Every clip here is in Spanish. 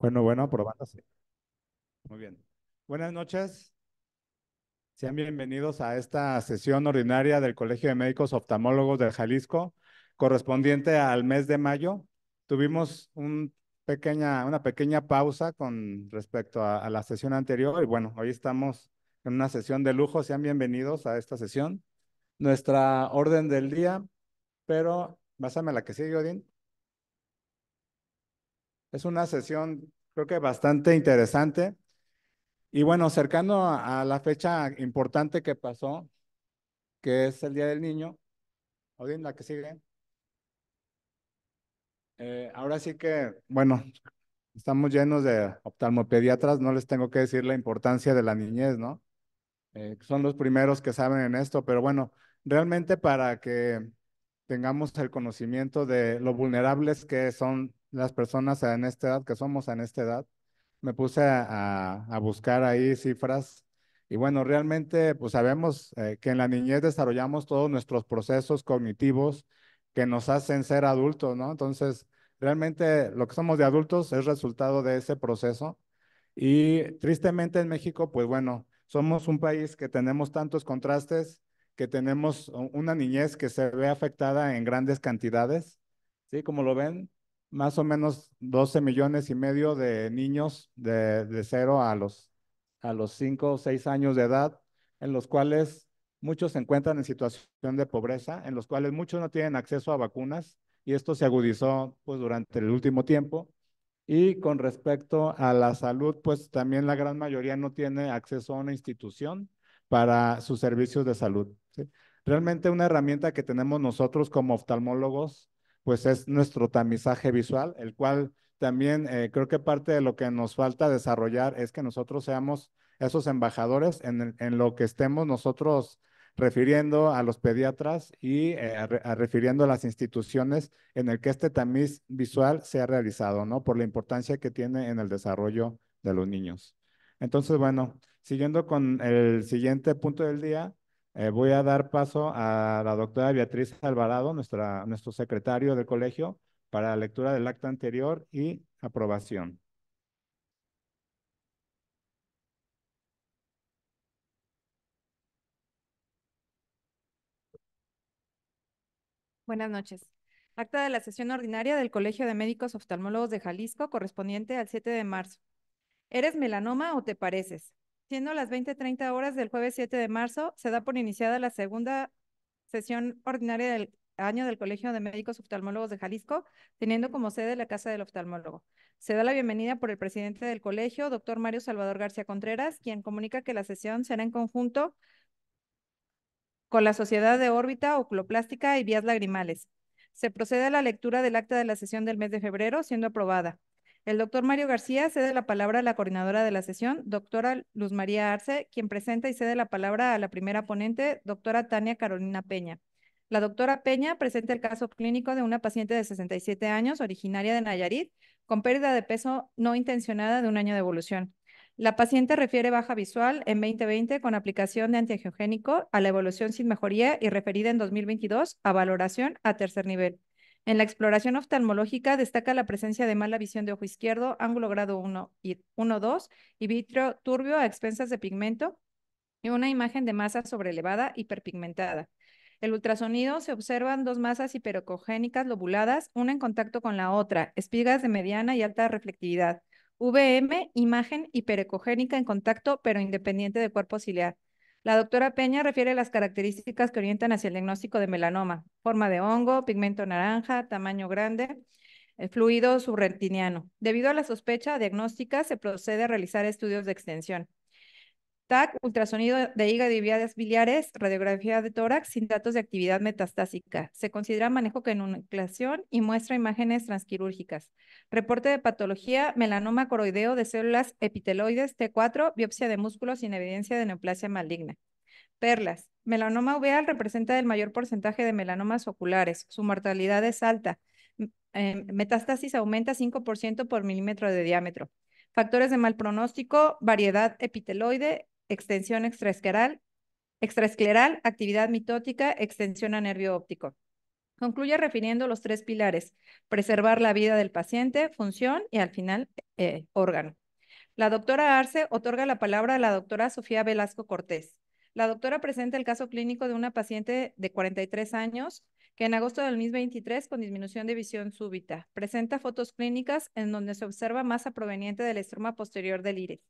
Bueno, bueno, aprobándose. Muy bien. Buenas noches. Sean bienvenidos a esta sesión ordinaria del Colegio de Médicos Oftalmólogos del Jalisco, correspondiente al mes de mayo. Tuvimos una pequeña pausa con respecto a, a la sesión anterior y bueno, hoy estamos en una sesión de lujo. Sean bienvenidos a esta sesión. Nuestra orden del día, pero básame la que sigue, Odín. Es una sesión, creo que bastante interesante. Y bueno, cercano a, la fecha importante que pasó, que es el Día del Niño, Odín, la que sigue. Eh, ahora sí que, bueno, estamos llenos de oftalmopediatras, no les tengo que decir la importancia de la niñez, ¿no? Eh, son los primeros que saben en esto, pero bueno, realmente para que tengamos el conocimiento de lo vulnerables que son las personas en esta edad, que somos en esta edad, me puse a, buscar ahí cifras y bueno, realmente pues sabemos eh, que en la niñez desarrollamos todos nuestros procesos cognitivos que nos hacen ser adultos, ¿no? Entonces, realmente lo que somos de adultos es resultado de ese proceso. Y tristemente en México, pues bueno, somos un país que tenemos tantos contrastes, que tenemos una niñez que se ve afectada en grandes cantidades, ¿sí? Como lo ven, más o menos 12 millones y medio de niños de, cero a los, a los 5 o 6 años de edad, en los cuales muchos se encuentran en situación de pobreza, en los cuales muchos no tienen acceso a vacunas, y esto se agudizó pues, durante el último tiempo. Y con respecto a la salud, pues también la gran mayoría no tiene acceso a una institución para sus servicios de salud. Realmente una herramienta que tenemos nosotros como oftalmólogos pues es nuestro tamizaje visual, el cual también eh, creo que parte de lo que nos falta desarrollar es que nosotros seamos esos embajadores en, lo que estemos nosotros refiriendo a los pediatras y eh, refiriendo a las instituciones en el que este tamiz visual sea realizado, ¿no? Por la importancia que tiene en el desarrollo de los niños. Entonces, bueno, siguiendo con el siguiente punto del día, eh, voy a dar paso a la doctora Beatriz Alvarado, nuestro secretario del colegio, para la lectura del acta anterior y aprobación. Buenas noches. Acta de la sesión ordinaria del Colegio de Médicos Oftalmólogos de Jalisco correspondiente al 7 de marzo. ¿Eres melanoma o te pareces? Siendo las 20:30 horas del jueves 7 de marzo, se da por iniciada la segunda sesión ordinaria del año del Colegio de Médicos Oftalmólogos de Jalisco, teniendo como sede la Casa del Oftalmólogo. Se da la bienvenida por el presidente del colegio, doctor Mario Salvador García Contreras, quien comunica que la sesión será en conjunto con la Sociedad de Órbita Oculoplástica y Vías Lagrimales. Se procede a la lectura del acta de la sesión del mes de febrero, siendo aprobada. El doctor Mario García cede la palabra a la coordinadora de la sesión, doctora Luz María Arce, quien presenta y cede la palabra a la primera ponente, doctora Tania Carolina Peña. La doctora Peña presenta el caso clínico de una paciente de 67 años, originaria de Nayarit, con pérdida de peso no intencionada de un año de evolución. La paciente refiere baja visual en 2020 con aplicación de antiangiogénico a la evolución sin mejoría y referida en 2022 a valoración a tercer nivel. En la exploración oftalmológica destaca la presencia de mala visión de ojo izquierdo, ángulo grado 1 y 2 y vitrio turbio a expensas de pigmento y una imagen de masa sobrelevada hiperpigmentada. El ultrasonido se observan dos masas hiperecogénicas lobuladas, una en contacto con la otra, espigas de mediana y alta reflectividad. VM, imagen hiperecogénica en contacto pero independiente del cuerpo ciliar. La doctora Peña refiere las características que orientan hacia el diagnóstico de melanoma, forma de hongo, pigmento naranja, tamaño grande, eh, fluido subretiniano. Debido a la sospecha diagnóstica, se procede a realizar estudios de extensión. TAC, ultrasonido de hígado y vías biliares, radiografía de tórax sin datos de actividad metastásica. Se considera manejo con nucleación y muestra imágenes transquirúrgicas. Reporte de patología, melanoma coroideo de células epiteloides T4, biopsia de músculos sin evidencia de neoplasia maligna. Perlas. Melanoma uveal representa el mayor porcentaje de melanomas oculares. Su mortalidad es alta. Metastasis eh, metástasis aumenta 5% por milímetro de diámetro. Factores de mal pronóstico, variedad epiteloide, extensión extraesqueral, extraescleral, actividad mitótica, extensión a nervio óptico. Concluye refiriendo los tres pilares, preservar la vida del paciente, función y al final eh, órgano. La doctora Arce otorga la palabra a la doctora Sofía Velasco Cortés. La doctora presenta el caso clínico de una paciente de 43 años que en agosto del 2023 con disminución de visión súbita presenta fotos clínicas en donde se observa masa proveniente del estroma posterior del iris.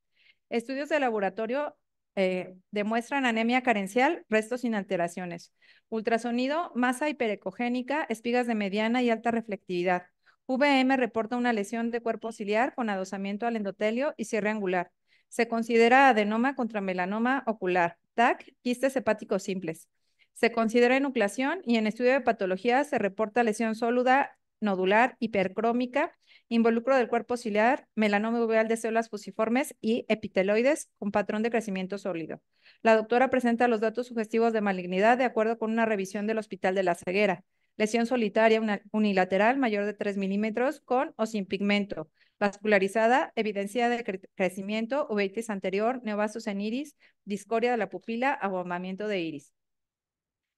Estudios de laboratorio eh, demuestran anemia carencial, restos sin alteraciones. Ultrasonido, masa hiperecogénica, espigas de mediana y alta reflectividad. VM reporta una lesión de cuerpo ciliar con adosamiento al endotelio y cierre angular. Se considera adenoma contra melanoma ocular, TAC, quistes hepáticos simples. Se considera enucleación y en estudio de patología se reporta lesión sólida, nodular hipercrómica involucro del cuerpo ciliar, melanoma uveal de células fusiformes y epiteloides con patrón de crecimiento sólido. La doctora presenta los datos sugestivos de malignidad de acuerdo con una revisión del Hospital de la Ceguera. Lesión solitaria unilateral mayor de 3 milímetros con o sin pigmento. Vascularizada, evidencia de crecimiento, uveitis anterior, neovasos en iris, discoria de la pupila, abombamiento de iris.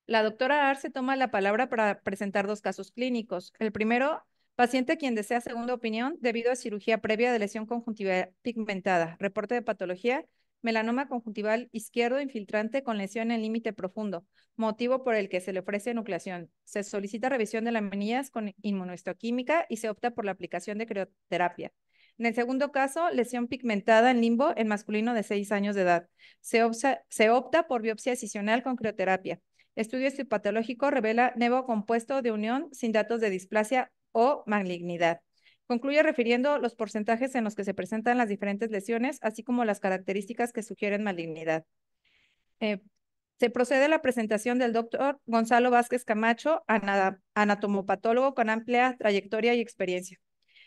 La doctora Arce toma la palabra para presentar dos casos clínicos. El primero Paciente quien desea segunda opinión debido a cirugía previa de lesión conjuntiva pigmentada. Reporte de patología. Melanoma conjuntival izquierdo infiltrante con lesión en límite profundo, motivo por el que se le ofrece nucleación. Se solicita revisión de las manillas con inmunohistoquímica y se opta por la aplicación de crioterapia. En el segundo caso, lesión pigmentada en limbo en masculino de 6 años de edad. Se, opta, se opta por biopsia decisional con crioterapia. Estudio histopatológico revela nevo compuesto de unión sin datos de displasia o malignidad. Concluye refiriendo los porcentajes en los que se presentan las diferentes lesiones, así como las características que sugieren malignidad. Eh, se procede a la presentación del doctor Gonzalo Vázquez Camacho, anatomopatólogo con amplia trayectoria y experiencia.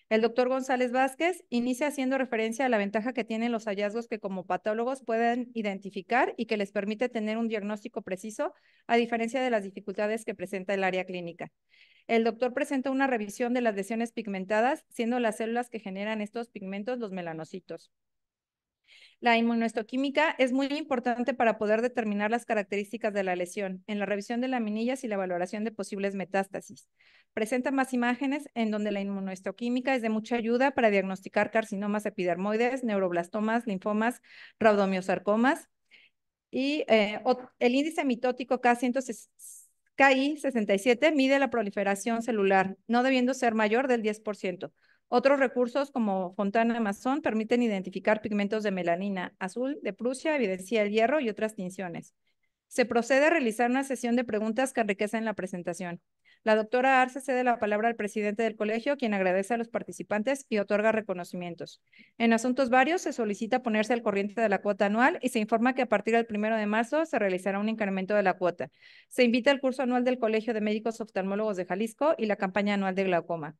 El doctor González Vázquez inicia haciendo referencia a la ventaja que tienen los hallazgos que como patólogos pueden identificar y que les permite tener un diagnóstico preciso, a diferencia de las dificultades que presenta el área clínica. El doctor presenta una revisión de las lesiones pigmentadas, siendo las células que generan estos pigmentos los melanocitos. La inmunohistoquímica es muy importante para poder determinar las características de la lesión en la revisión de laminillas y la valoración de posibles metástasis. Presenta más imágenes en donde la inmunohistoquímica es de mucha ayuda para diagnosticar carcinomas epidermoides, neuroblastomas, linfomas, raudomiosarcomas. Y eh, el índice mitótico KI67 mide la proliferación celular, no debiendo ser mayor del 10%. Otros recursos como Fontana Amazon permiten identificar pigmentos de melanina azul de Prusia, evidencia el hierro y otras tinciones. Se procede a realizar una sesión de preguntas que enriquecen la presentación. La doctora Arce cede la palabra al presidente del colegio, quien agradece a los participantes y otorga reconocimientos. En asuntos varios, se solicita ponerse al corriente de la cuota anual y se informa que a partir del primero de marzo se realizará un incremento de la cuota. Se invita al curso anual del Colegio de Médicos Oftalmólogos de Jalisco y la campaña anual de glaucoma.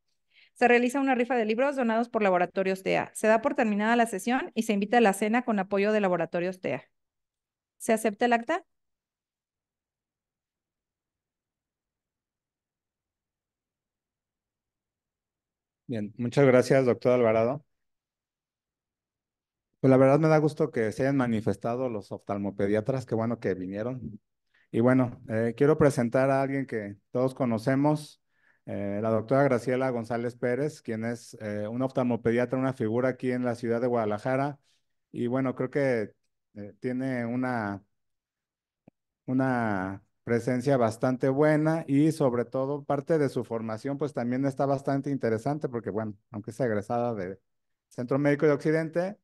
Se realiza una rifa de libros donados por Laboratorios TEA. Se da por terminada la sesión y se invita a la cena con apoyo de Laboratorios TEA. ¿Se acepta el acta? Bien, muchas gracias, doctor Alvarado. Pues la verdad me da gusto que se hayan manifestado los oftalmopediatras, qué bueno que vinieron. Y bueno, eh, quiero presentar a alguien que todos conocemos, eh, la doctora Graciela González Pérez, quien es eh, una oftalmopediatra, una figura aquí en la ciudad de Guadalajara. Y bueno, creo que eh, tiene una, una presencia bastante buena y sobre todo parte de su formación pues también está bastante interesante porque bueno, aunque es egresada de Centro Médico de Occidente,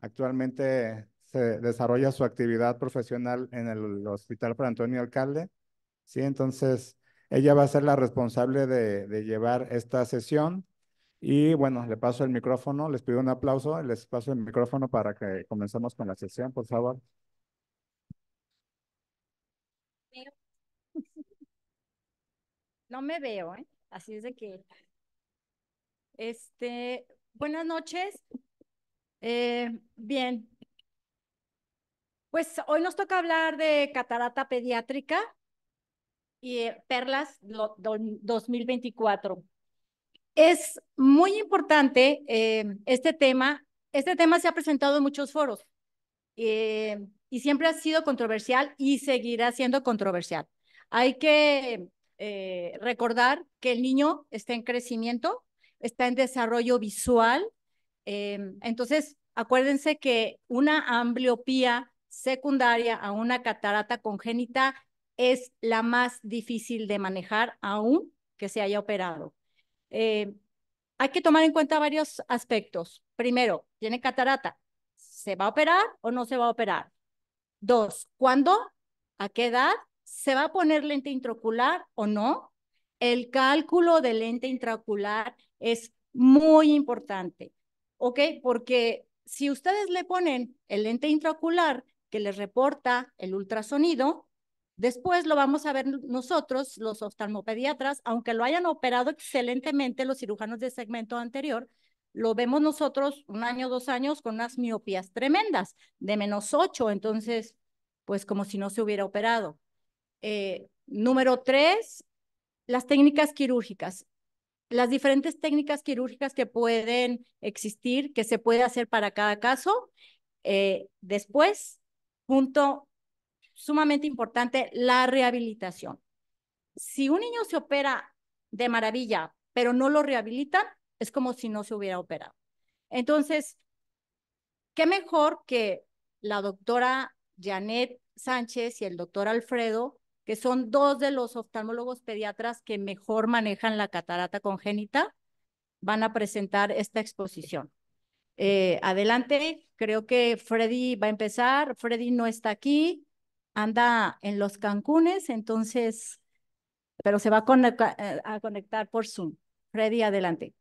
actualmente se desarrolla su actividad profesional en el Hospital para Antonio Alcalde. Sí, entonces ella va a ser la responsable de, llevar esta sesión. Y bueno, le paso el micrófono, les pido un aplauso, les paso el micrófono para que comencemos con la sesión, por favor. No me veo, ¿eh? Así es de que. Este, buenas noches. Eh, bien. Pues hoy nos toca hablar de catarata pediátrica y eh, Perlas 2024. Es muy importante eh, este tema. Este tema se ha presentado en muchos foros eh, y siempre ha sido controversial y seguirá siendo controversial. Hay que recordar que el niño está en crecimiento, está en desarrollo visual. entonces, acuérdense que una ambliopía secundaria a una catarata congénita es la más difícil de manejar aún que se haya operado. Eh, hay que tomar en cuenta varios aspectos. Primero, ¿tiene catarata? ¿Se va a operar o no se va a operar? Dos, ¿cuándo? ¿A qué edad? ¿Se va a poner lente intraocular o no? El cálculo del lente intraocular es muy importante, ¿ok? Porque si ustedes le ponen el lente intraocular que les reporta el ultrasonido, Después lo vamos a ver nosotros, los oftalmopediatras, aunque lo hayan operado excelentemente los cirujanos de segmento anterior, lo vemos nosotros un año, dos años con unas miopías tremendas, de menos ocho, entonces, pues como si no se hubiera operado. Eh, número tres, las técnicas quirúrgicas. Las diferentes técnicas quirúrgicas que pueden existir, que se puede hacer para cada caso. Eh, después, punto sumamente importante la rehabilitación. Si un niño se opera de maravilla, pero no lo rehabilitan, es como si no se hubiera operado. Entonces, qué mejor que la doctora Janet Sánchez y el doctor Alfredo, que son dos de los oftalmólogos pediatras que mejor manejan la catarata congénita, van a presentar esta exposición. Eh, adelante, creo que Freddy va a empezar. Freddy no está aquí anda en los Cancunes, entonces, pero se va a, eh, conectar, por Zoom. Freddy, adelante.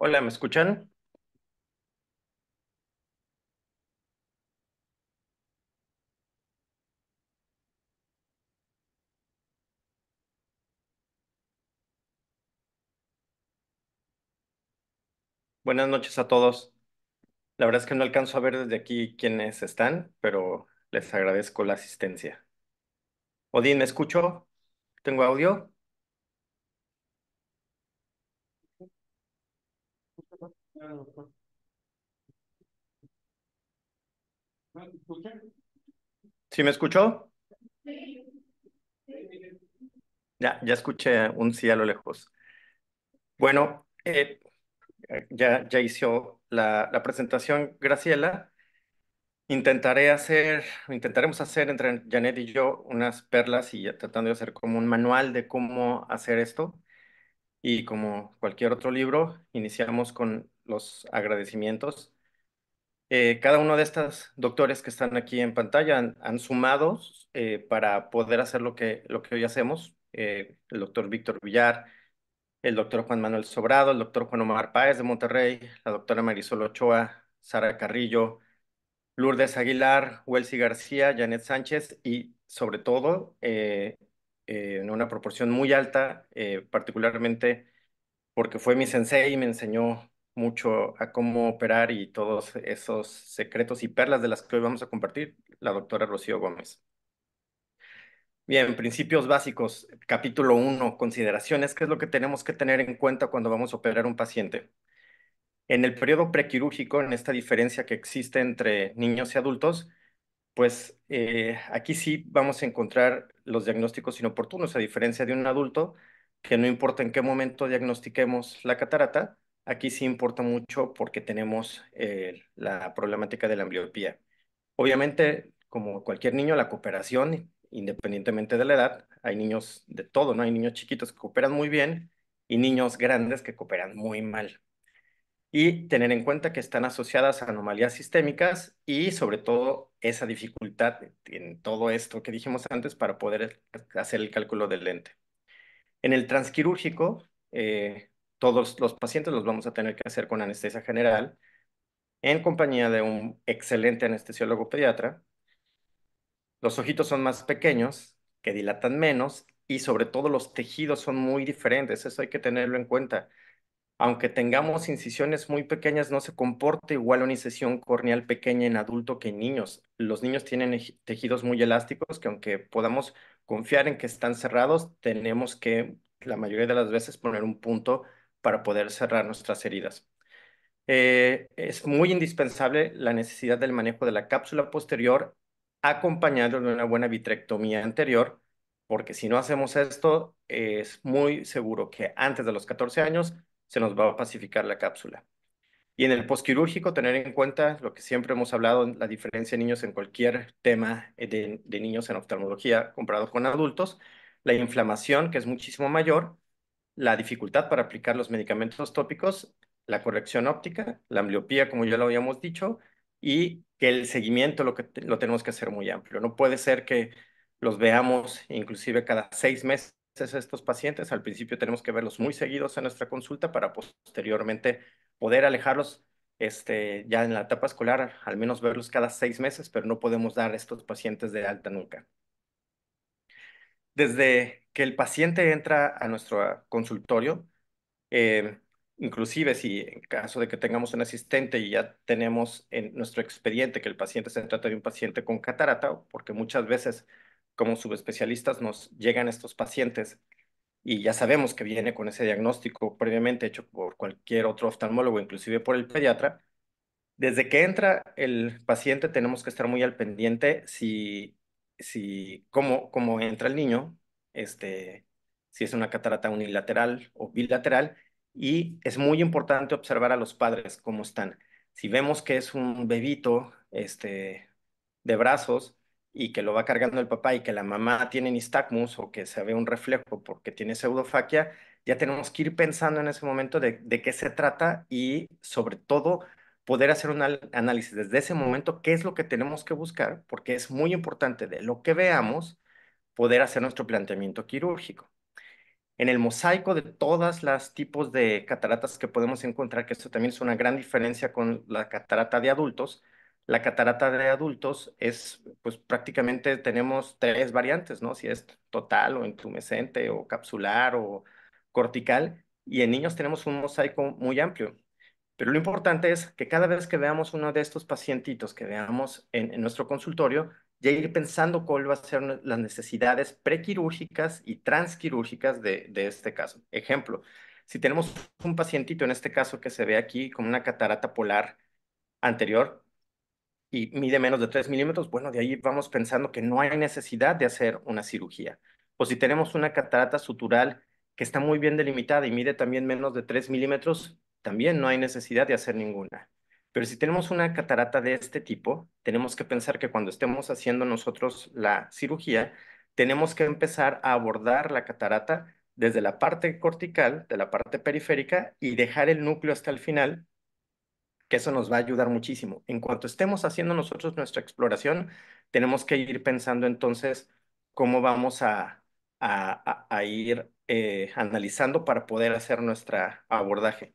Hola, ¿me escuchan? Buenas noches a todos. La verdad es que no alcanzo a ver desde aquí quiénes están, pero les agradezco la asistencia. Odín, ¿me escucho? ¿Tengo audio? ¿Sí me escuchó? Ya, ya escuché un sí a lo lejos. Bueno, eh, ya, hizo la, presentación Graciela. Intentaré hacer, intentaremos hacer entre Janet y yo unas perlas y tratando de hacer como un manual de cómo hacer esto. Y como cualquier otro libro, iniciamos con los agradecimientos. Eh, cada uno de estos doctores que están aquí en pantalla han, sumado eh, para poder hacer lo que, lo que hoy hacemos. Eh, el doctor Víctor Villar, el doctor Juan Manuel Sobrado, el doctor Juan Omar Páez de Monterrey, la doctora Marisol Ochoa, Sara Carrillo, Lourdes Aguilar, Welsi García, Janet Sánchez y sobre todo eh, eh, en una proporción muy alta, eh, particularmente porque fue mi sensei y me enseñó mucho a cómo operar y todos esos secretos y perlas de las que hoy vamos a compartir, la doctora Rocío Gómez. Bien, principios básicos, capítulo 1, consideraciones, ¿qué es lo que tenemos que tener en cuenta cuando vamos a operar un paciente? En el periodo prequirúrgico, en esta diferencia que existe entre niños y adultos, pues eh, aquí sí vamos a encontrar los diagnósticos inoportunos, a diferencia de un adulto, que no importa en qué momento diagnostiquemos la catarata, aquí sí importa mucho porque tenemos eh, la problemática de la ambliopía. Obviamente, como cualquier niño, la cooperación independientemente de la edad. Hay niños de todo, ¿no? Hay niños chiquitos que cooperan muy bien y niños grandes que cooperan muy mal. Y tener en cuenta que están asociadas a anomalías sistémicas y sobre todo esa dificultad en todo esto que dijimos antes para poder hacer el cálculo del lente. En el transquirúrgico, eh, todos los pacientes los vamos a tener que hacer con anestesia general en compañía de un excelente anestesiólogo pediatra los ojitos son más pequeños, que dilatan menos y sobre todo los tejidos son muy diferentes, eso hay que tenerlo en cuenta. Aunque tengamos incisiones muy pequeñas, no se comporta igual una incisión corneal pequeña en adulto que en niños. Los niños tienen tejidos muy elásticos que aunque podamos confiar en que están cerrados, tenemos que la mayoría de las veces poner un punto para poder cerrar nuestras heridas. Eh, es muy indispensable la necesidad del manejo de la cápsula posterior acompañado de una buena vitrectomía anterior, porque si no hacemos esto, es muy seguro que antes de los 14 años se nos va a pacificar la cápsula. Y en el posquirúrgico, tener en cuenta lo que siempre hemos hablado, la diferencia de niños en cualquier tema eh, de, niños en oftalmología comparado con adultos, la inflamación, que es muchísimo mayor, la dificultad para aplicar los medicamentos tópicos, la corrección óptica, la ambliopía, como ya lo habíamos dicho, y que el seguimiento lo, que, lo tenemos que hacer muy amplio. No puede ser que los veamos inclusive cada seis meses estos pacientes. Al principio tenemos que verlos muy seguidos en nuestra consulta para posteriormente poder alejarlos este, ya en la etapa escolar, al menos verlos cada seis meses, pero no podemos dar a estos pacientes de alta nunca. Desde que el paciente entra a nuestro consultorio, eh, Inclusive si en caso de que tengamos un asistente y ya tenemos en nuestro expediente que el paciente se trata de un paciente con catarata, porque muchas veces como subespecialistas nos llegan estos pacientes y ya sabemos que viene con ese diagnóstico previamente hecho por cualquier otro oftalmólogo, inclusive por el pediatra, desde que entra el paciente tenemos que estar muy al pendiente si, si cómo, entra el niño, este, si es una catarata unilateral o bilateral, y es muy importante observar a los padres cómo están. Si vemos que es un bebito este, de brazos y que lo va cargando el papá y que la mamá tiene nistagmus o que se ve un reflejo porque tiene pseudofaquia, ya tenemos que ir pensando en ese momento de qué se trata y sobre todo poder hacer un análisis desde ese momento, qué es lo que tenemos que buscar, porque es muy importante de lo que veamos poder hacer nuestro planteamiento quirúrgico en el mosaico de todos los tipos de cataratas que podemos encontrar, que esto también es una gran diferencia con la catarata de adultos. La catarata de adultos es, pues prácticamente tenemos tres variantes, ¿no? Si es total o intumescente o capsular o cortical, y en niños tenemos un mosaico muy amplio. Pero lo importante es que cada vez que veamos uno de estos pacientitos que veamos en nuestro consultorio, ya ir pensando cuáles van a ser las necesidades prequirúrgicas y transquirúrgicas de, de este caso. Ejemplo, si tenemos un pacientito, en este caso que se ve aquí con una catarata polar anterior y mide menos de 3 milímetros, bueno, de ahí vamos pensando que no hay necesidad de hacer una cirugía. O si tenemos una catarata sutural que está muy bien delimitada y mide también menos de 3 milímetros, también no hay necesidad de hacer ninguna. Pero si tenemos una catarata de este tipo, tenemos que pensar que cuando estemos haciendo nosotros la cirugía, tenemos que empezar a abordar la catarata desde la parte cortical, de la parte periférica, y dejar el núcleo hasta el final, que eso nos va a ayudar muchísimo. En cuanto estemos haciendo nosotros nuestra exploración, tenemos que ir pensando entonces cómo vamos a, a, ir eh, analizando para poder hacer nuestro abordaje.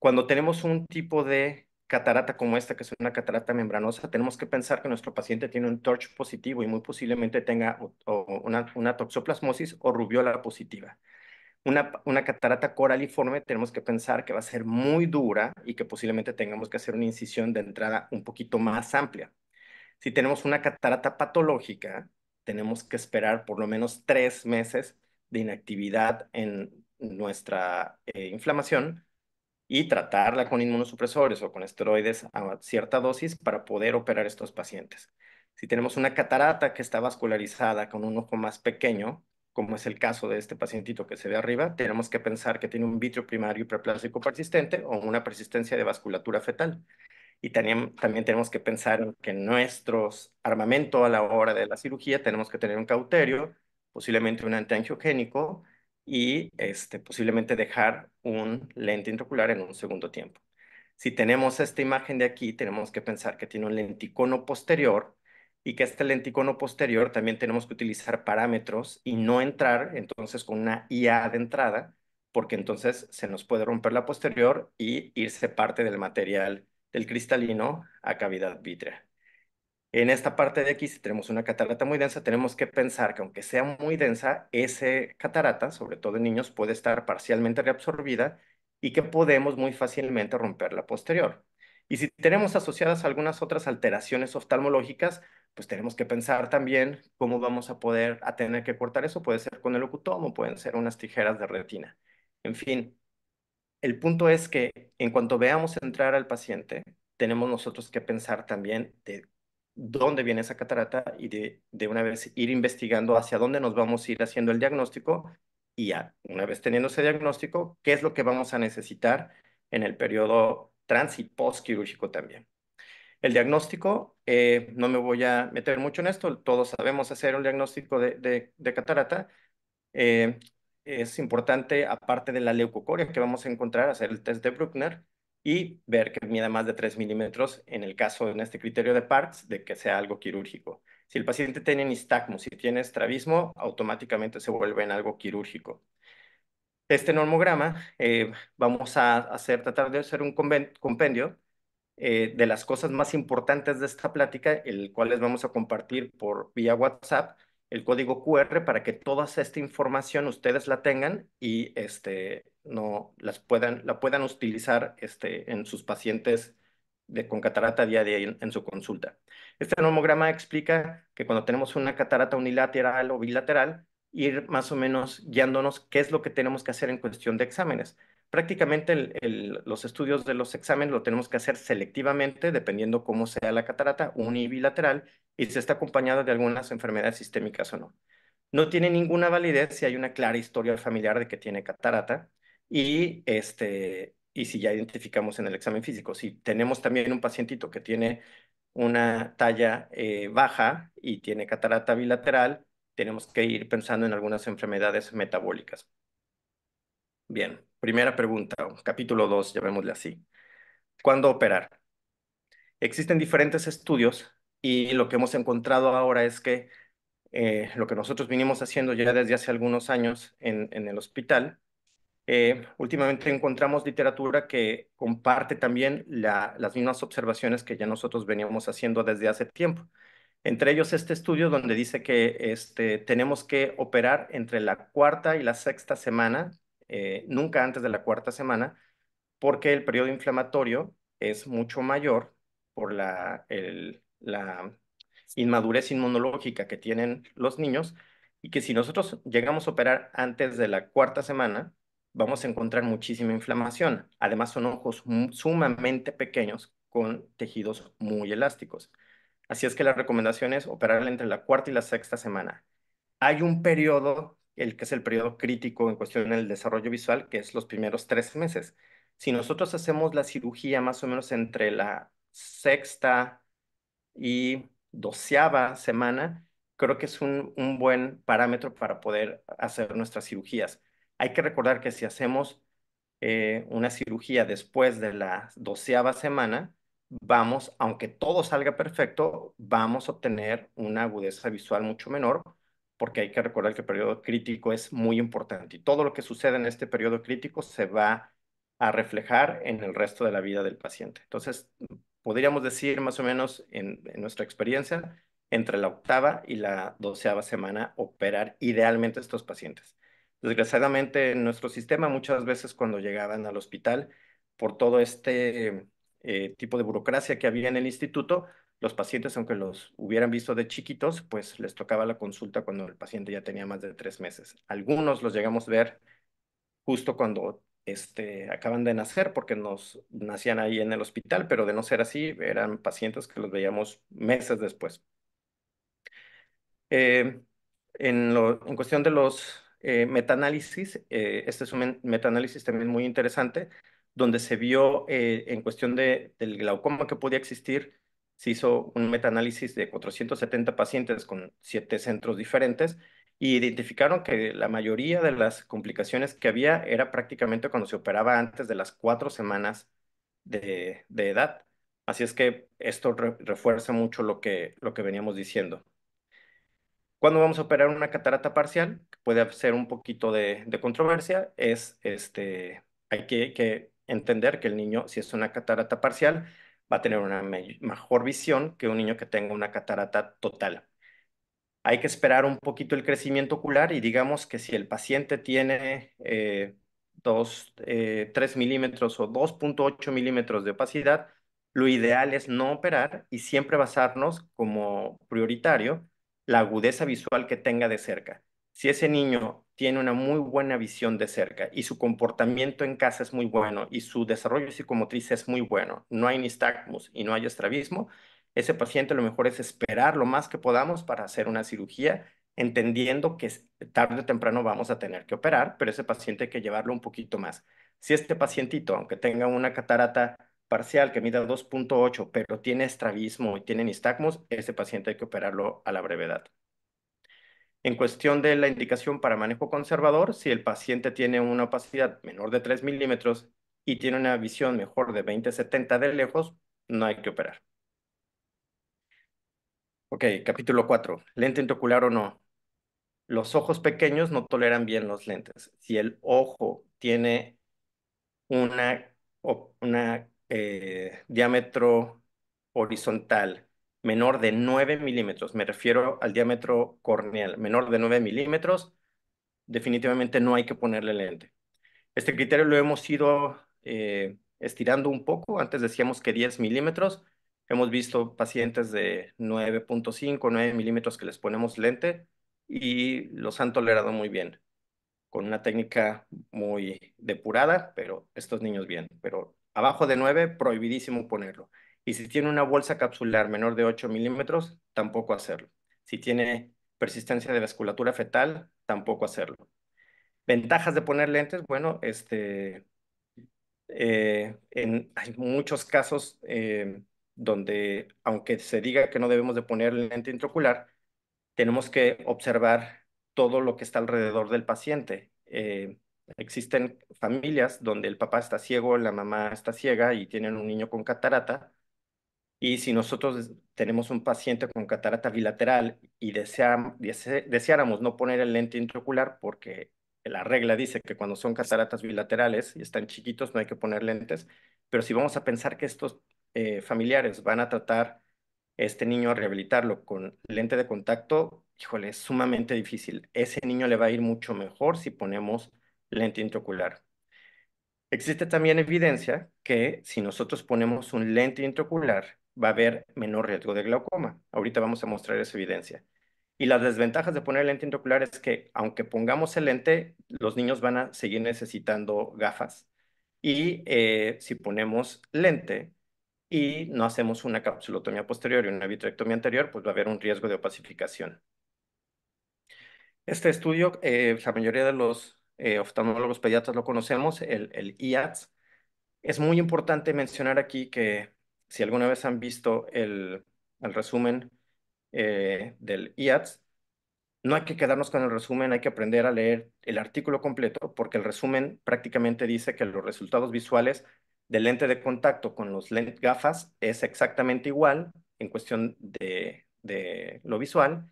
Cuando tenemos un tipo de catarata como esta, que es una catarata membranosa, tenemos que pensar que nuestro paciente tiene un TORCH positivo y muy posiblemente tenga una, toxoplasmosis o rubiola positiva. Una, catarata coraliforme tenemos que pensar que va a ser muy dura y que posiblemente tengamos que hacer una incisión de entrada un poquito más amplia. Si tenemos una catarata patológica, tenemos que esperar por lo menos tres meses de inactividad en nuestra eh, inflamación y tratarla con inmunosupresores o con esteroides a cierta dosis para poder operar estos pacientes. Si tenemos una catarata que está vascularizada con un ojo más pequeño, como es el caso de este pacientito que se ve arriba, tenemos que pensar que tiene un vitrio primario hiperplásico persistente o una persistencia de vasculatura fetal. Y también, también tenemos que pensar que nuestro armamento a la hora de la cirugía tenemos que tener un cauterio, posiblemente un antiangiogénico, y este, posiblemente dejar un lente intraocular en un segundo tiempo. Si tenemos esta imagen de aquí, tenemos que pensar que tiene un lenticono posterior y que este lenticono posterior también tenemos que utilizar parámetros y no entrar entonces con una IA de entrada, porque entonces se nos puede romper la posterior y irse parte del material del cristalino a cavidad vítrea en esta parte de aquí, si tenemos una catarata muy densa, tenemos que pensar que aunque sea muy densa, esa catarata, sobre todo en niños, puede estar parcialmente reabsorbida y que podemos muy fácilmente romperla posterior. Y si tenemos asociadas algunas otras alteraciones oftalmológicas, pues tenemos que pensar también cómo vamos a poder a tener que cortar eso. Puede ser con el ocutomo, pueden ser unas tijeras de retina. En fin, el punto es que en cuanto veamos entrar al paciente, tenemos nosotros que pensar también de dónde viene esa catarata y de, una vez ir investigando hacia dónde nos vamos a ir haciendo el diagnóstico y ya, una vez teniendo ese diagnóstico, qué es lo que vamos a necesitar en el periodo trans y post quirúrgico también. El diagnóstico, eh, no me voy a meter mucho en esto, todos sabemos hacer un diagnóstico de, catarata. Eh, es importante, aparte de la leucocoria que vamos a encontrar, hacer el test de Bruckner, y ver que mida más de 3 milímetros en el caso, de este criterio de Parks de que sea algo quirúrgico. Si el paciente tiene nistagmus, si tiene estrabismo, automáticamente se vuelve en algo quirúrgico. Este normograma eh, vamos a hacer, tratar de hacer un compendio eh, de las cosas más importantes de esta plática, el cual les vamos a compartir por vía WhatsApp el código QR para que toda esta información ustedes la tengan y este, no, las puedan, la puedan utilizar este, en sus pacientes de, con catarata día a día en, su consulta. Este nomograma explica que cuando tenemos una catarata unilateral o bilateral, ir más o menos guiándonos qué es lo que tenemos que hacer en cuestión de exámenes prácticamente los estudios de los exámenes lo tenemos que hacer selectivamente, dependiendo cómo sea la catarata, unibilateral, y si está acompañada de algunas enfermedades sistémicas o no. No tiene ninguna validez si hay una clara historia familiar de que tiene catarata y, este, y si ya identificamos en el examen físico. Si tenemos también un pacientito que tiene una talla eh, baja y tiene catarata bilateral, tenemos que ir pensando en algunas enfermedades metabólicas. Bien. Primera pregunta, capítulo 2, llamémosle así. ¿Cuándo operar? Existen diferentes estudios y lo que hemos encontrado ahora es que eh, lo que nosotros vinimos haciendo ya desde hace algunos años en, el hospital, eh, últimamente encontramos literatura que comparte también las mismas observaciones que ya nosotros veníamos haciendo desde hace tiempo. Entre ellos este estudio donde dice que este, tenemos que operar entre la cuarta y la sexta semana eh, nunca antes de la cuarta semana, porque el periodo inflamatorio es mucho mayor por la, la inmadurez inmunológica que tienen los niños y que si nosotros llegamos a operar antes de la cuarta semana, vamos a encontrar muchísima inflamación. Además, son ojos sumamente pequeños con tejidos muy elásticos. Así es que la recomendación es operar entre la cuarta y la sexta semana. Hay un periodo el que es el periodo crítico en cuestión del desarrollo visual, que es los primeros tres meses. Si nosotros hacemos la cirugía más o menos entre la sexta y doceava semana, creo que es un, buen parámetro para poder hacer nuestras cirugías. Hay que recordar que si hacemos eh, una cirugía después de la doceava semana, vamos, aunque todo salga perfecto, vamos a obtener una agudeza visual mucho menor porque hay que recordar que el periodo crítico es muy importante y todo lo que sucede en este periodo crítico se va a reflejar en el resto de la vida del paciente. Entonces, podríamos decir más o menos en, nuestra experiencia, entre la octava y la doceava semana operar idealmente estos pacientes. Desgraciadamente, en nuestro sistema muchas veces cuando llegaban al hospital, por todo este eh, tipo de burocracia que había en el instituto, los pacientes, aunque los hubieran visto de chiquitos, pues les tocaba la consulta cuando el paciente ya tenía más de tres meses. Algunos los llegamos a ver justo cuando este, acaban de nacer, porque nos nacían ahí en el hospital, pero de no ser así, eran pacientes que los veíamos meses después. Eh, en, cuestión de los eh, metaanálisis, eh, este es un metaanálisis también muy interesante, donde se vio eh, en cuestión de, del glaucoma que podía existir, se hizo un metaanálisis de 470 pacientes con siete centros diferentes y identificaron que la mayoría de las complicaciones que había era prácticamente cuando se operaba antes de las cuatro semanas de, edad. Así es que esto refuerza mucho lo que, lo que veníamos diciendo. Cuando vamos a operar una catarata parcial, puede ser un poquito de, controversia, es este, hay que entender que el niño, si es una catarata parcial, va a tener una mejor visión que un niño que tenga una catarata total. Hay que esperar un poquito el crecimiento ocular y digamos que si el paciente tiene 3 eh, eh, milímetros o 2.8 milímetros de opacidad, lo ideal es no operar y siempre basarnos como prioritario la agudeza visual que tenga de cerca si ese niño tiene una muy buena visión de cerca y su comportamiento en casa es muy bueno y su desarrollo psicomotriz es muy bueno, no hay nistagmus y no hay estrabismo, ese paciente lo mejor es esperar lo más que podamos para hacer una cirugía, entendiendo que tarde o temprano vamos a tener que operar, pero ese paciente hay que llevarlo un poquito más. Si este pacientito, aunque tenga una catarata parcial que mida 2.8, pero tiene estrabismo y tiene nistagmus, ese paciente hay que operarlo a la brevedad. En cuestión de la indicación para manejo conservador, si el paciente tiene una opacidad menor de 3 milímetros y tiene una visión mejor de 20-70 de lejos, no hay que operar. Ok, capítulo 4. ¿Lente intraocular o no? Los ojos pequeños no toleran bien los lentes. Si el ojo tiene un eh, diámetro horizontal menor de 9 milímetros, me refiero al diámetro corneal, menor de 9 milímetros, definitivamente no hay que ponerle lente. Este criterio lo hemos ido eh, estirando un poco, antes decíamos que 10 milímetros, hemos visto pacientes de 9.5, 9 milímetros que les ponemos lente y los han tolerado muy bien, con una técnica muy depurada, pero estos niños bien, pero abajo de 9 prohibidísimo ponerlo. Y si tiene una bolsa capsular menor de 8 milímetros, tampoco hacerlo. Si tiene persistencia de vasculatura fetal, tampoco hacerlo. Ventajas de poner lentes, bueno, este, eh, en, hay muchos casos eh, donde, aunque se diga que no debemos de poner lente intraocular, tenemos que observar todo lo que está alrededor del paciente. Eh, existen familias donde el papá está ciego, la mamá está ciega y tienen un niño con catarata y si nosotros tenemos un paciente con catarata bilateral y deseáramos no poner el lente intraocular porque la regla dice que cuando son cataratas bilaterales y están chiquitos no hay que poner lentes, pero si vamos a pensar que estos eh, familiares van a tratar este niño a rehabilitarlo con lente de contacto, híjole, es sumamente difícil. Ese niño le va a ir mucho mejor si ponemos lente intraocular. Existe también evidencia que si nosotros ponemos un lente intraocular va a haber menor riesgo de glaucoma. Ahorita vamos a mostrar esa evidencia. Y las desventajas de poner lente intraocular es que, aunque pongamos el lente, los niños van a seguir necesitando gafas. Y eh, si ponemos lente y no hacemos una capsulotomía posterior y una vitrectomía anterior, pues va a haber un riesgo de opacificación. Este estudio, eh, la mayoría de los eh, oftalmólogos pediatras lo conocemos, el, el IATS. Es muy importante mencionar aquí que si alguna vez han visto el, resumen eh, del IATS, no hay que quedarnos con el resumen, hay que aprender a leer el artículo completo, porque el resumen prácticamente dice que los resultados visuales del lente de contacto con los lentes gafas es exactamente igual en cuestión de, lo visual,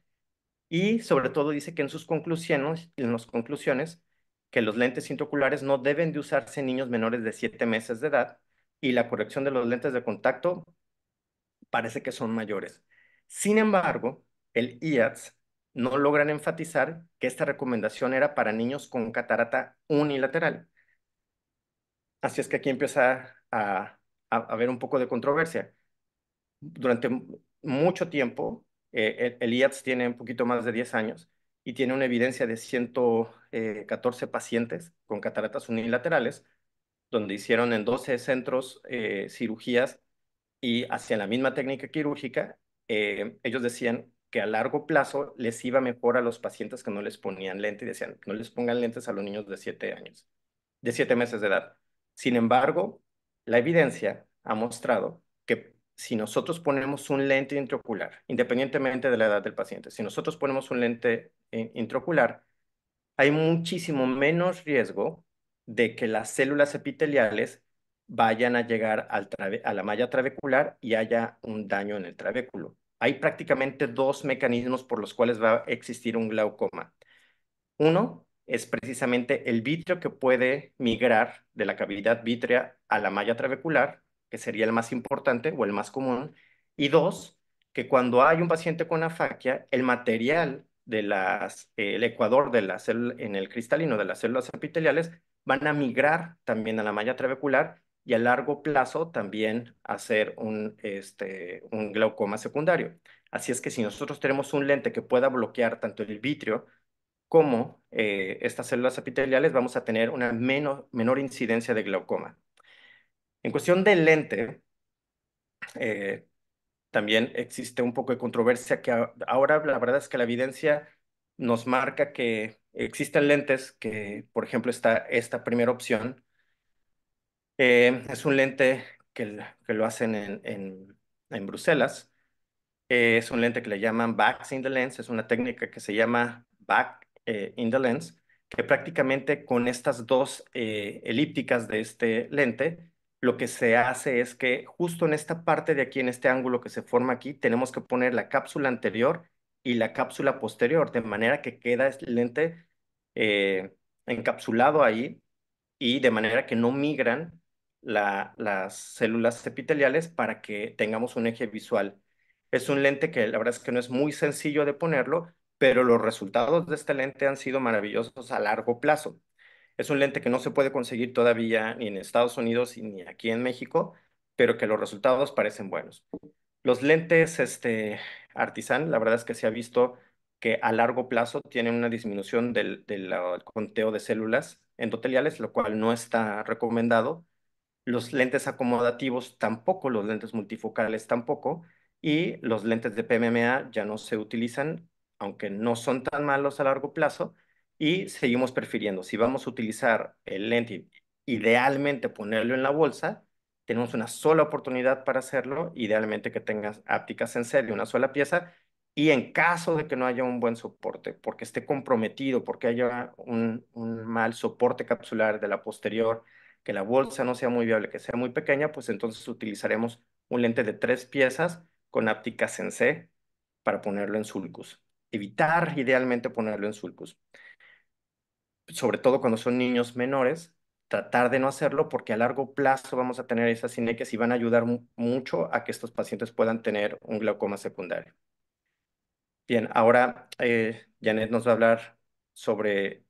y sobre todo dice que en sus conclusiones, en las conclusiones, que los lentes intraoculares no deben de usarse en niños menores de 7 meses de edad, y la corrección de los lentes de contacto parece que son mayores. Sin embargo, el IATS no logran enfatizar que esta recomendación era para niños con catarata unilateral. Así es que aquí empieza a, haber un poco de controversia. Durante mucho tiempo, eh, el, IATS tiene un poquito más de 10 años y tiene una evidencia de 114 eh, pacientes con cataratas unilaterales, donde hicieron en 12 centros eh, cirugías y hacia la misma técnica quirúrgica, eh, ellos decían que a largo plazo les iba mejor a los pacientes que no les ponían lente y decían, no les pongan lentes a los niños de 7 años, de 7 meses de edad. Sin embargo, la evidencia ha mostrado que si nosotros ponemos un lente intraocular, independientemente de la edad del paciente, si nosotros ponemos un lente eh, intraocular, hay muchísimo menos riesgo de que las células epiteliales vayan a llegar a la malla trabecular y haya un daño en el trabéculo. Hay prácticamente dos mecanismos por los cuales va a existir un glaucoma. Uno es precisamente el vitrio que puede migrar de la cavidad vítrea a la malla trabecular, que sería el más importante o el más común, y dos, que cuando hay un paciente con afaquia, el material del de eh, ecuador de en el cristalino de las células epiteliales van a migrar también a la malla trabecular y a largo plazo también hacer un, este, un glaucoma secundario. Así es que si nosotros tenemos un lente que pueda bloquear tanto el vitrio como eh, estas células epiteliales, vamos a tener una menor, menor incidencia de glaucoma. En cuestión del lente, eh, también existe un poco de controversia que ahora la verdad es que la evidencia nos marca que Existen lentes que, por ejemplo, está esta primera opción. Eh, es un lente que, que lo hacen en, en, en Bruselas. Eh, es un lente que le llaman back in the lens. Es una técnica que se llama back eh, in the lens, que prácticamente con estas dos elípticas de este lente, lo que se hace es que justo en esta parte de aquí, en este ángulo que se forma aquí, tenemos que poner la cápsula anterior y la cápsula posterior, de manera que queda el este lente eh, encapsulado ahí y de manera que no migran las células epiteliales para que tengamos un eje visual. Es un lente que la verdad es que no es muy sencillo de ponerlo, pero los resultados de este lente han sido maravillosos a largo plazo. Es un lente que no se puede conseguir todavía ni en Estados Unidos ni aquí en México, pero que los resultados parecen buenos. Los lentes este, Artisan, la verdad es que se ha visto que a largo plazo tienen una disminución del, ah, conteo de células endoteliales, lo cual no está recomendado. Los lentes acomodativos tampoco, los lentes multifocales tampoco, y los lentes de PMMA ya no se utilizan, aunque no son tan malos a largo plazo, y seguimos prefiriendo. Si vamos a utilizar el lente, idealmente ponerlo en la bolsa, tenemos una sola oportunidad para hacerlo, idealmente que tengas ápticas en serie, una sola pieza, y en caso de que no haya un buen soporte, porque esté comprometido, porque haya un, mal soporte capsular de la posterior, que la bolsa no sea muy viable, que sea muy pequeña, pues entonces utilizaremos un lente de tres piezas con en C para ponerlo en sulcus. Evitar idealmente ponerlo en sulcus. Sobre todo cuando son niños menores, tratar de no hacerlo porque a largo plazo vamos a tener esas sinequias y van a ayudar mucho a que estos pacientes puedan tener un glaucoma secundario. Bien, ahora eh, Janet nos va a hablar sobre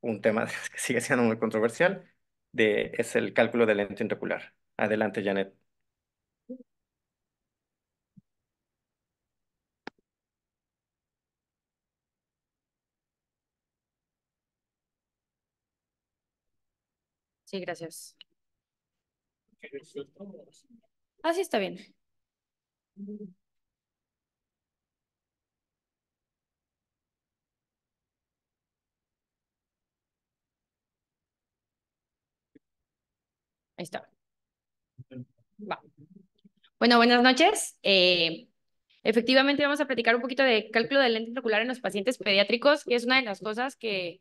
un tema que sigue siendo muy controversial, de, es el cálculo del lente intraocular. Adelante, Janet. Sí, gracias. Así ah, está bien. Ahí está. Bueno, buenas noches. Eh, efectivamente, vamos a platicar un poquito de cálculo del lente intraocular en los pacientes pediátricos, que es una de las cosas que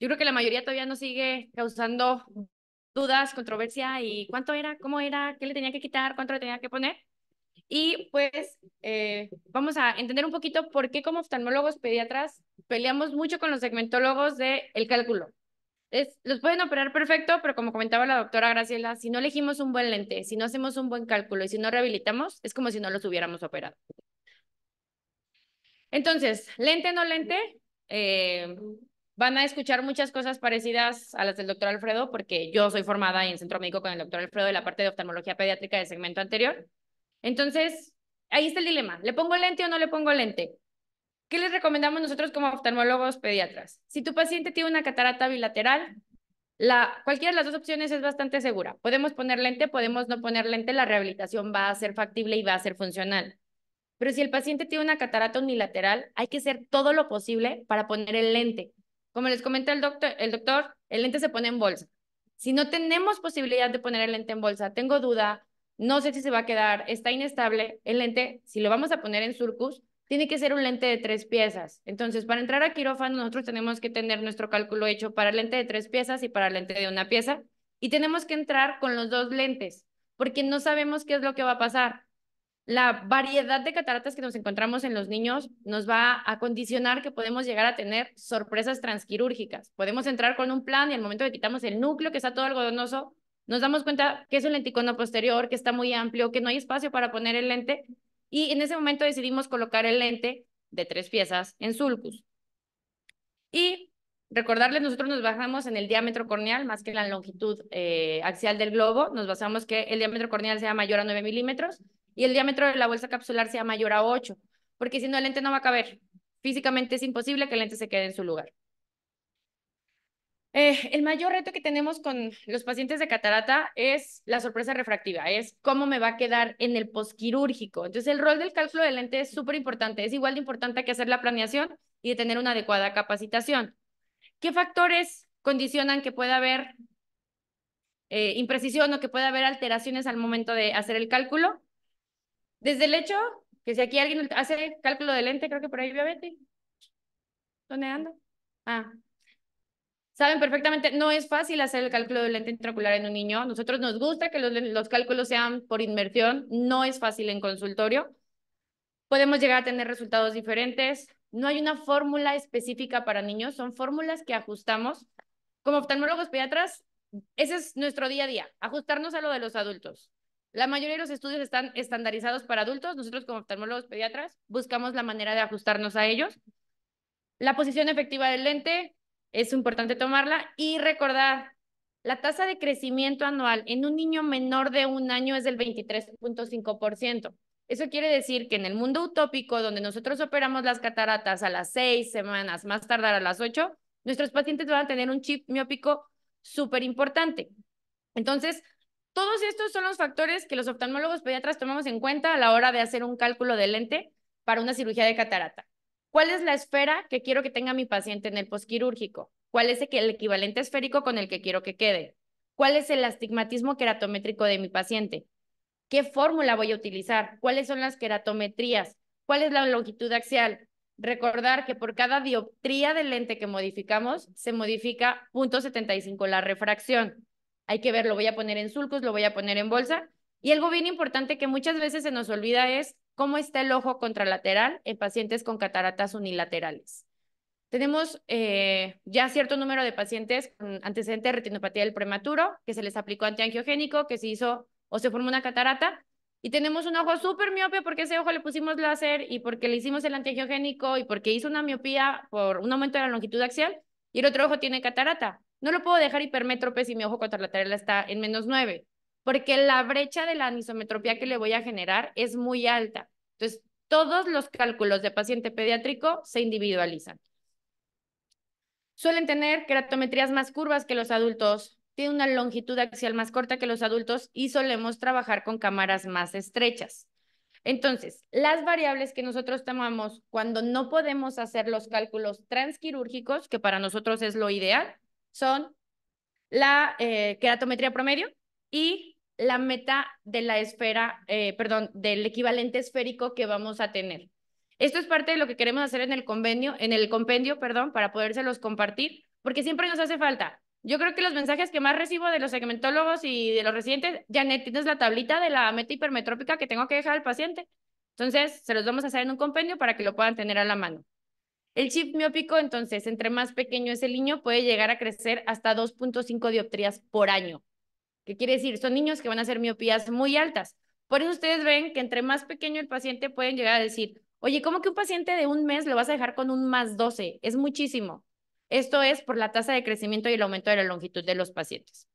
yo creo que la mayoría todavía no sigue causando dudas, controversia y cuánto era, cómo era, qué le tenía que quitar, cuánto le tenía que poner. Y pues eh, vamos a entender un poquito por qué como oftalmólogos pediatras peleamos mucho con los segmentólogos del el cálculo los pueden operar perfecto, pero como comentaba la doctora Graciela, si no elegimos un buen lente, si no hacemos un buen cálculo y si no rehabilitamos, es como si no los hubiéramos operado. Entonces, lente no lente, eh, van a escuchar muchas cosas parecidas a las del doctor Alfredo, porque yo soy formada en centro médico con el doctor Alfredo de la parte de oftalmología pediátrica del segmento anterior. Entonces, ahí está el dilema, ¿le pongo lente o no le pongo lente? ¿Qué les recomendamos nosotros como oftalmólogos pediatras? Si tu paciente tiene una catarata bilateral, la, cualquiera de las dos opciones es bastante segura. Podemos poner lente, podemos no poner lente, la rehabilitación va a ser factible y va a ser funcional. Pero si el paciente tiene una catarata unilateral, hay que hacer todo lo posible para poner el lente. Como les comenta el doctor, el doctor, el lente se pone en bolsa. Si no tenemos posibilidad de poner el lente en bolsa, tengo duda, no sé si se va a quedar, está inestable, el lente, si lo vamos a poner en surcus, tiene que ser un lente de tres piezas. Entonces, para entrar a quirófano, nosotros tenemos que tener nuestro cálculo hecho para el lente de tres piezas y para el lente de una pieza. Y tenemos que entrar con los dos lentes, porque no sabemos qué es lo que va a pasar. La variedad de cataratas que nos encontramos en los niños nos va a condicionar que podemos llegar a tener sorpresas transquirúrgicas. Podemos entrar con un plan y al momento que quitamos el núcleo, que está todo algodonoso, nos damos cuenta que es un lenticono posterior, que está muy amplio, que no hay espacio para poner el lente y en ese momento decidimos colocar el lente de tres piezas en sulcus. Y recordarles, nosotros nos bajamos en el diámetro corneal más que en la longitud eh, axial del globo. Nos basamos que el diámetro corneal sea mayor a 9 milímetros y el diámetro de la bolsa capsular sea mayor a 8, porque si no el lente no va a caber. Físicamente es imposible que el lente se quede en su lugar. Eh, el mayor reto que tenemos con los pacientes de catarata es la sorpresa refractiva, es cómo me va a quedar en el posquirúrgico. Entonces, el rol del cálculo de lente es súper importante, es igual de importante que hacer la planeación y de tener una adecuada capacitación. ¿Qué factores condicionan que pueda haber eh, imprecisión o que pueda haber alteraciones al momento de hacer el cálculo? Desde el hecho que si aquí alguien hace cálculo de lente, creo que por ahí veo ¿Dónde anda? Ah, saben perfectamente, no es fácil hacer el cálculo del lente intraocular en un niño. Nosotros nos gusta que los, los, cálculos sean por inmersión, no es fácil en consultorio. Podemos llegar a tener resultados diferentes. No hay una fórmula específica para niños, son fórmulas que ajustamos. Como oftalmólogos pediatras, ese es nuestro día a día, ajustarnos a lo de los adultos. La mayoría de los estudios están estandarizados para adultos. Nosotros como oftalmólogos pediatras buscamos la manera de ajustarnos a ellos. La posición efectiva del lente, es importante tomarla y recordar, la tasa de crecimiento anual en un niño menor de un año es del 23.5%. Eso quiere decir que en el mundo utópico, donde nosotros operamos las cataratas a las seis semanas, más tardar a las ocho, nuestros pacientes van a tener un chip miópico súper importante. Entonces, todos estos son los factores que los oftalmólogos pediatras tomamos en cuenta a la hora de hacer un cálculo de lente para una cirugía de catarata. ¿Cuál es la esfera que quiero que tenga mi paciente en el posquirúrgico? ¿Cuál es el equivalente esférico con el que quiero que quede? ¿Cuál es el astigmatismo queratométrico de mi paciente? ¿Qué fórmula voy a utilizar? ¿Cuáles son las queratometrías? ¿Cuál es la longitud axial? Recordar que por cada dioptría del lente que modificamos, se modifica 0.75 la refracción. Hay que ver, lo voy a poner en sulcos, lo voy a poner en bolsa. Y algo bien importante que muchas veces se nos olvida es cómo está el ojo contralateral en pacientes con cataratas unilaterales. Tenemos eh, ya cierto número de pacientes con antecedente de retinopatía del prematuro, que se les aplicó antiangiogénico, que se hizo o se formó una catarata, y tenemos un ojo súper miope porque ese ojo le pusimos láser y porque le hicimos el antiangiogénico y porque hizo una miopía por un aumento de la longitud axial, y el otro ojo tiene catarata. No lo puedo dejar hipermétrope si mi ojo contralateral está en menos nueve porque la brecha de la anisometropía que le voy a generar es muy alta. Entonces, todos los cálculos de paciente pediátrico se individualizan. Suelen tener keratometrías más curvas que los adultos, tiene una longitud axial más corta que los adultos y solemos trabajar con cámaras más estrechas. Entonces, las variables que nosotros tomamos cuando no podemos hacer los cálculos transquirúrgicos, que para nosotros es lo ideal, son la eh, keratometría promedio y la meta de la esfera, eh, perdón, del equivalente esférico que vamos a tener. Esto es parte de lo que queremos hacer en el convenio, en el compendio, perdón, para podérselos compartir, porque siempre nos hace falta. Yo creo que los mensajes que más recibo de los segmentólogos y de los residentes, Janet, tienes la tablita de la meta hipermetrópica que tengo que dejar al paciente. Entonces, se los vamos a hacer en un compendio para que lo puedan tener a la mano. El chip miópico, entonces, entre más pequeño es el niño, puede llegar a crecer hasta 2.5 dioptrías por año. ¿Qué quiere decir? Son niños que van a ser miopías muy altas. Por eso ustedes ven que entre más pequeño el paciente pueden llegar a decir, oye, ¿cómo que un paciente de un mes lo vas a dejar con un más 12? Es muchísimo. Esto es por la tasa de crecimiento y el aumento de la longitud de los pacientes.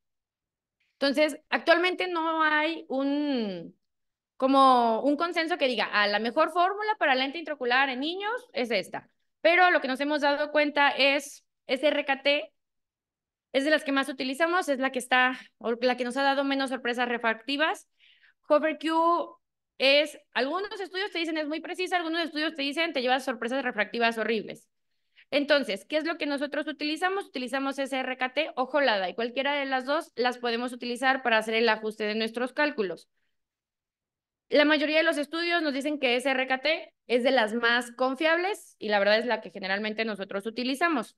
Entonces, actualmente no hay un, como un consenso que diga, ah, la mejor fórmula para lente intraocular en niños es esta. Pero lo que nos hemos dado cuenta es ese RKT es de las que más utilizamos, es la que está, la que nos ha dado menos sorpresas refractivas. HoverQ es, algunos estudios te dicen es muy precisa, algunos estudios te dicen te llevas sorpresas refractivas horribles. Entonces, ¿qué es lo que nosotros utilizamos? Utilizamos SRKT o JOLADA y cualquiera de las dos las podemos utilizar para hacer el ajuste de nuestros cálculos. La mayoría de los estudios nos dicen que SRKT es de las más confiables y la verdad es la que generalmente nosotros utilizamos.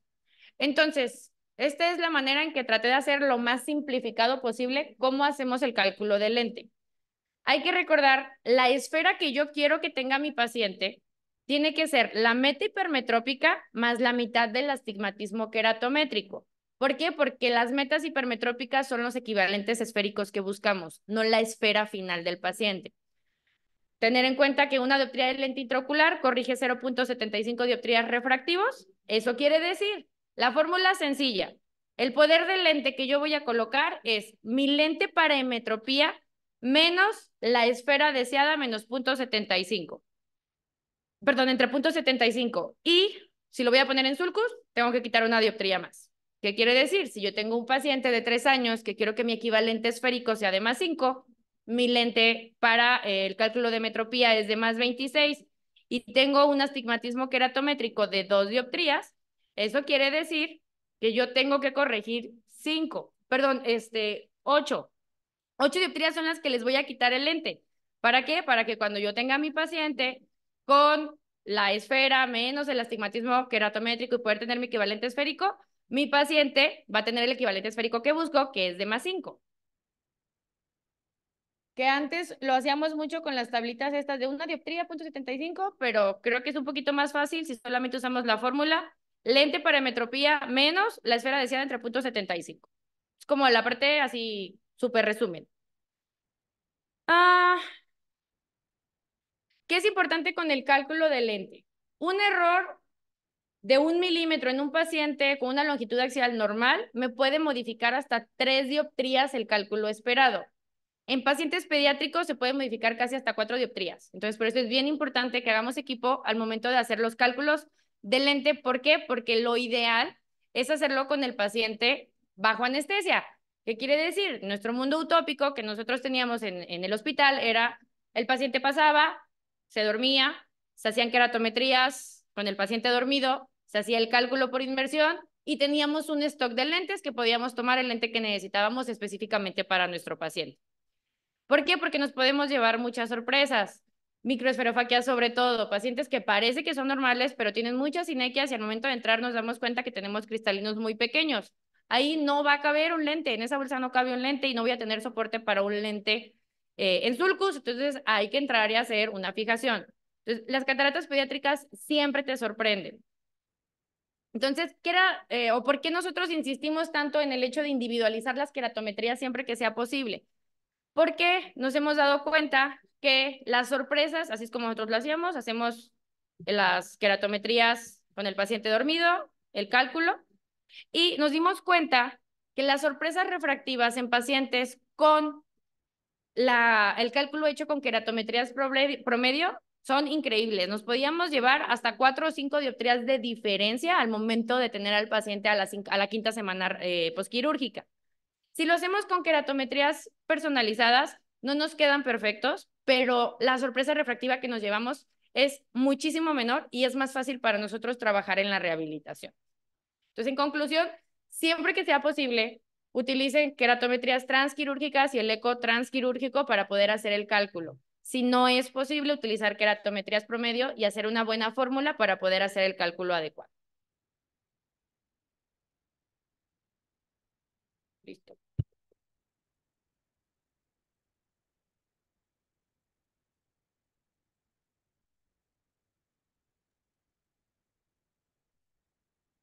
Entonces, esta es la manera en que traté de hacer lo más simplificado posible cómo hacemos el cálculo del lente. Hay que recordar, la esfera que yo quiero que tenga mi paciente tiene que ser la meta hipermetrópica más la mitad del astigmatismo queratométrico. ¿Por qué? Porque las metas hipermetrópicas son los equivalentes esféricos que buscamos, no la esfera final del paciente. Tener en cuenta que una dioptría de lente intraocular corrige 0.75 dioptrías refractivos. Eso quiere decir la fórmula sencilla. El poder del lente que yo voy a colocar es mi lente para hemetropía menos la esfera deseada menos 0.75. Perdón, entre 0.75. Y si lo voy a poner en sulcus, tengo que quitar una dioptría más. ¿Qué quiere decir? Si yo tengo un paciente de 3 años que quiero que mi equivalente esférico sea de más 5, mi lente para eh, el cálculo de metropía es de más 26 y tengo un astigmatismo queratométrico de 2 dioptrías, eso quiere decir que yo tengo que corregir cinco, perdón, este, ocho. Ocho dioptrías son las que les voy a quitar el lente. ¿Para qué? Para que cuando yo tenga a mi paciente con la esfera menos el astigmatismo queratométrico y poder tener mi equivalente esférico, mi paciente va a tener el equivalente esférico que busco, que es de más 5. Que antes lo hacíamos mucho con las tablitas estas de una dioptría, punto .75, pero creo que es un poquito más fácil si solamente usamos la fórmula lente para metropía menos la esfera deseada entre 0.75. Es como la parte así, súper resumen. Ah, ¿Qué es importante con el cálculo del lente? Un error de un milímetro en un paciente con una longitud axial normal me puede modificar hasta tres dioptrías el cálculo esperado. En pacientes pediátricos se puede modificar casi hasta cuatro dioptrías. Entonces, por eso es bien importante que hagamos equipo al momento de hacer los cálculos del lente. ¿Por qué? Porque lo ideal es hacerlo con el paciente bajo anestesia. ¿Qué quiere decir? Nuestro mundo utópico que nosotros teníamos en, en el hospital era el paciente pasaba, se dormía, se hacían queratometrías con el paciente dormido, se hacía el cálculo por inversión y teníamos un stock de lentes que podíamos tomar el lente que necesitábamos específicamente para nuestro paciente. ¿Por qué? Porque nos podemos llevar muchas sorpresas microesferofaquias sobre todo pacientes que parece que son normales, pero tienen muchas sinequias y al momento de entrar nos damos cuenta que tenemos cristalinos muy pequeños. Ahí no va a caber un lente, en esa bolsa no cabe un lente y no voy a tener soporte para un lente eh, en sulcus, entonces hay que entrar y hacer una fijación. Entonces, las cataratas pediátricas siempre te sorprenden. Entonces, ¿qué era eh, o por qué nosotros insistimos tanto en el hecho de individualizar las queratometrías siempre que sea posible? Porque nos hemos dado cuenta que las sorpresas, así es como nosotros lo hacíamos, hacemos las queratometrías con el paciente dormido, el cálculo, y nos dimos cuenta que las sorpresas refractivas en pacientes con la, el cálculo hecho con queratometrías promedio son increíbles. Nos podíamos llevar hasta cuatro o cinco dioptrías de diferencia al momento de tener al paciente a la, a la quinta semana eh, posquirúrgica. Si lo hacemos con queratometrías personalizadas, no nos quedan perfectos, pero la sorpresa refractiva que nos llevamos es muchísimo menor y es más fácil para nosotros trabajar en la rehabilitación. Entonces, en conclusión, siempre que sea posible, utilicen queratometrías transquirúrgicas y el eco transquirúrgico para poder hacer el cálculo. Si no es posible, utilizar queratometrías promedio y hacer una buena fórmula para poder hacer el cálculo adecuado.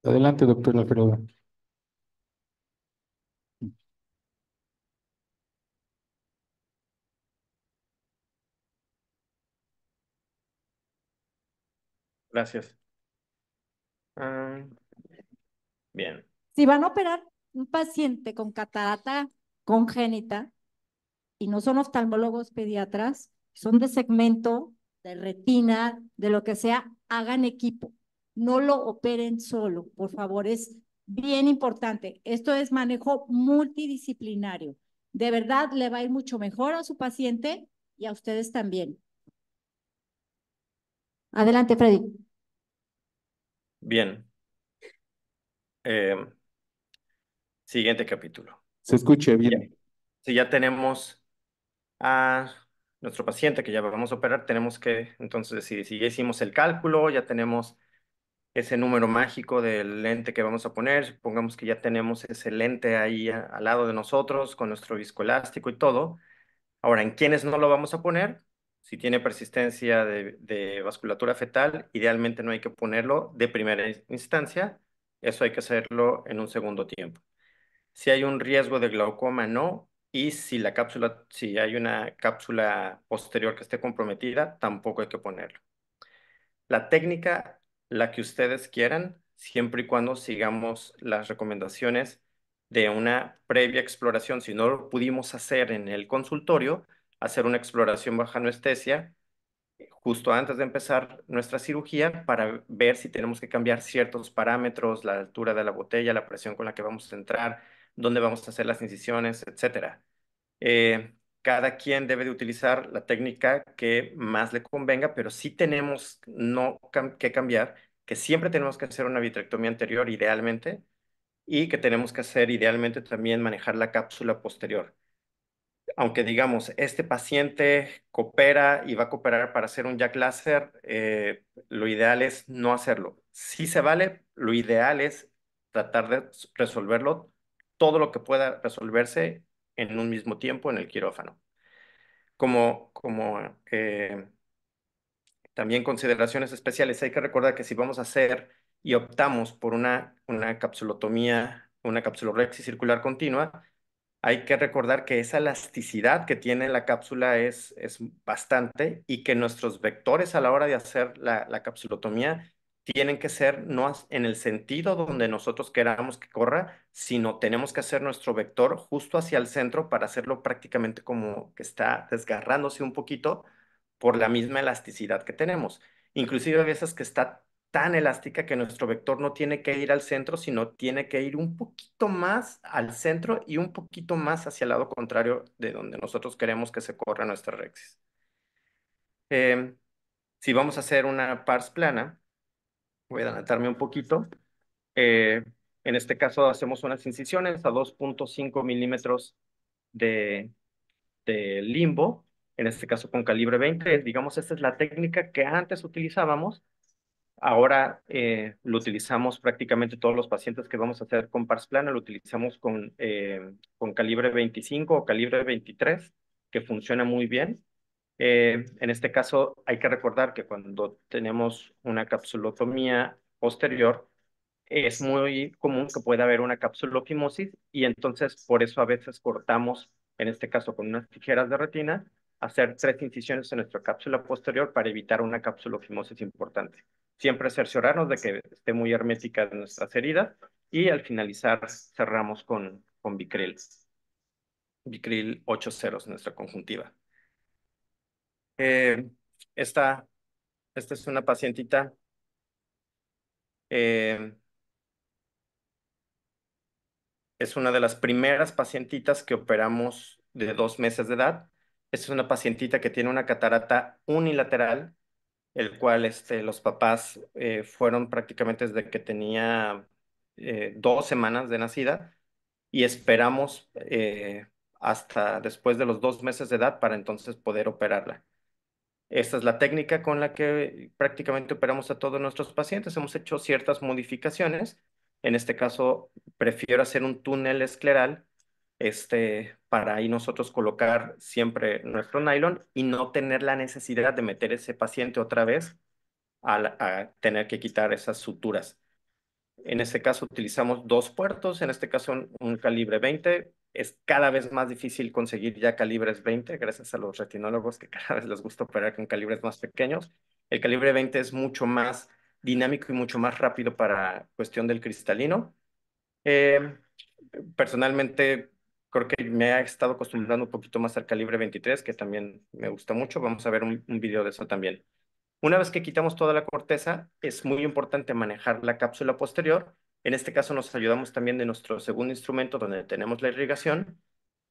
Adelante, doctora Alfredo. Gracias. Ah, bien. Si van a operar un paciente con catarata congénita y no son oftalmólogos pediatras, son de segmento, de retina, de lo que sea, hagan equipo no lo operen solo, por favor, es bien importante. Esto es manejo multidisciplinario. De verdad, le va a ir mucho mejor a su paciente y a ustedes también. Adelante, Freddy. Bien. Eh, siguiente capítulo. Se escuche bien. Si ya tenemos a nuestro paciente que ya vamos a operar, tenemos que entonces si ya hicimos el cálculo, ya tenemos ese número mágico del lente que vamos a poner. Supongamos que ya tenemos ese lente ahí al lado de nosotros con nuestro viscoelástico y todo. Ahora, ¿en quiénes no lo vamos a poner? Si tiene persistencia de, vasculatura fetal, idealmente no hay que ponerlo de primera instancia. Eso hay que hacerlo en un segundo tiempo. Si hay un riesgo de glaucoma, no. Y si la cápsula, si hay una cápsula posterior que esté comprometida, tampoco hay que ponerlo. La técnica la que ustedes quieran, siempre y cuando sigamos las recomendaciones de una previa exploración. Si no lo pudimos hacer en el consultorio, hacer una exploración bajo anestesia eh, justo antes de empezar nuestra cirugía para ver si tenemos que cambiar ciertos parámetros, la altura de la botella, la presión con la que vamos a entrar, dónde vamos a hacer las incisiones, etcétera. Eh, cada quien debe de utilizar la técnica que más le convenga, pero sí tenemos no que cambiar que siempre tenemos que hacer una vitrectomía anterior idealmente y que tenemos que hacer idealmente también manejar la cápsula posterior. Aunque digamos, este paciente coopera y va a cooperar para hacer un jack láser, eh, lo ideal es no hacerlo. Si se vale, lo ideal es tratar de resolverlo todo lo que pueda resolverse en un mismo tiempo en el quirófano. Como, como eh, también consideraciones especiales, hay que recordar que si vamos a hacer y optamos por una, una capsulotomía, una capsulorexis circular continua, hay que recordar que esa elasticidad que tiene la cápsula es, es bastante y que nuestros vectores a la hora de hacer la, la capsulotomía tienen que ser no en el sentido donde nosotros queramos que corra, sino tenemos que hacer nuestro vector justo hacia el centro para hacerlo prácticamente como que está desgarrándose un poquito por la misma elasticidad que tenemos. Inclusive a veces que está tan elástica que nuestro vector no tiene que ir al centro, sino tiene que ir un poquito más al centro y un poquito más hacia el lado contrario de donde nosotros queremos que se corra nuestra rexis. Em, si vamos a hacer una pars plana, voy a adelantarme un poquito. Eh, en este caso hacemos unas incisiones a 2.5 milímetros de, limbo, en este caso con calibre 20. Digamos, esta es la técnica que antes utilizábamos. Ahora eh, lo utilizamos prácticamente todos los pacientes que vamos a hacer con pars plana, lo utilizamos con, eh, con calibre 25 o calibre 23, que funciona muy bien. Eh, en este caso, hay que recordar que cuando tenemos una capsulotomía posterior, es muy común que pueda haber una capsulofimosis y entonces por eso a veces cortamos, en este caso con unas tijeras de retina, hacer tres incisiones en nuestra cápsula posterior para evitar una capsulofimosis importante. Siempre cerciorarnos de que esté muy hermética de nuestras heridas y al finalizar cerramos con, con bicrils Bicril 8 ceros, nuestra conjuntiva. Eh, esta, esta es una pacientita. Eh, es una de las primeras pacientitas que operamos de dos meses de edad. Esta es una pacientita que tiene una catarata unilateral, el cual este, los papás eh, fueron prácticamente desde que tenía dos semanas de nacida y esperamos hasta después de los dos meses de edad para entonces poder operarla. Esta es la técnica con la que prácticamente operamos a todos nuestros pacientes. Hemos hecho ciertas modificaciones. En este caso, prefiero hacer un túnel escleral este, para ahí nosotros colocar siempre nuestro nylon y no tener la necesidad de meter ese paciente otra vez a, tener que quitar esas suturas. En este caso utilizamos dos puertos, en este caso un, un calibre 20 es cada vez más difícil conseguir ya calibres 20, gracias a los retinólogos que cada vez les gusta operar con calibres más pequeños. El calibre 20 es mucho más dinámico y mucho más rápido para cuestión del cristalino. Eh, personalmente, creo que me he estado acostumbrando un poquito más al calibre 23, que también me gusta mucho. Vamos a ver un, un video de eso también. Una vez que quitamos toda la corteza, es muy importante manejar la cápsula posterior en este caso nos ayudamos también de nuestro segundo instrumento donde tenemos la irrigación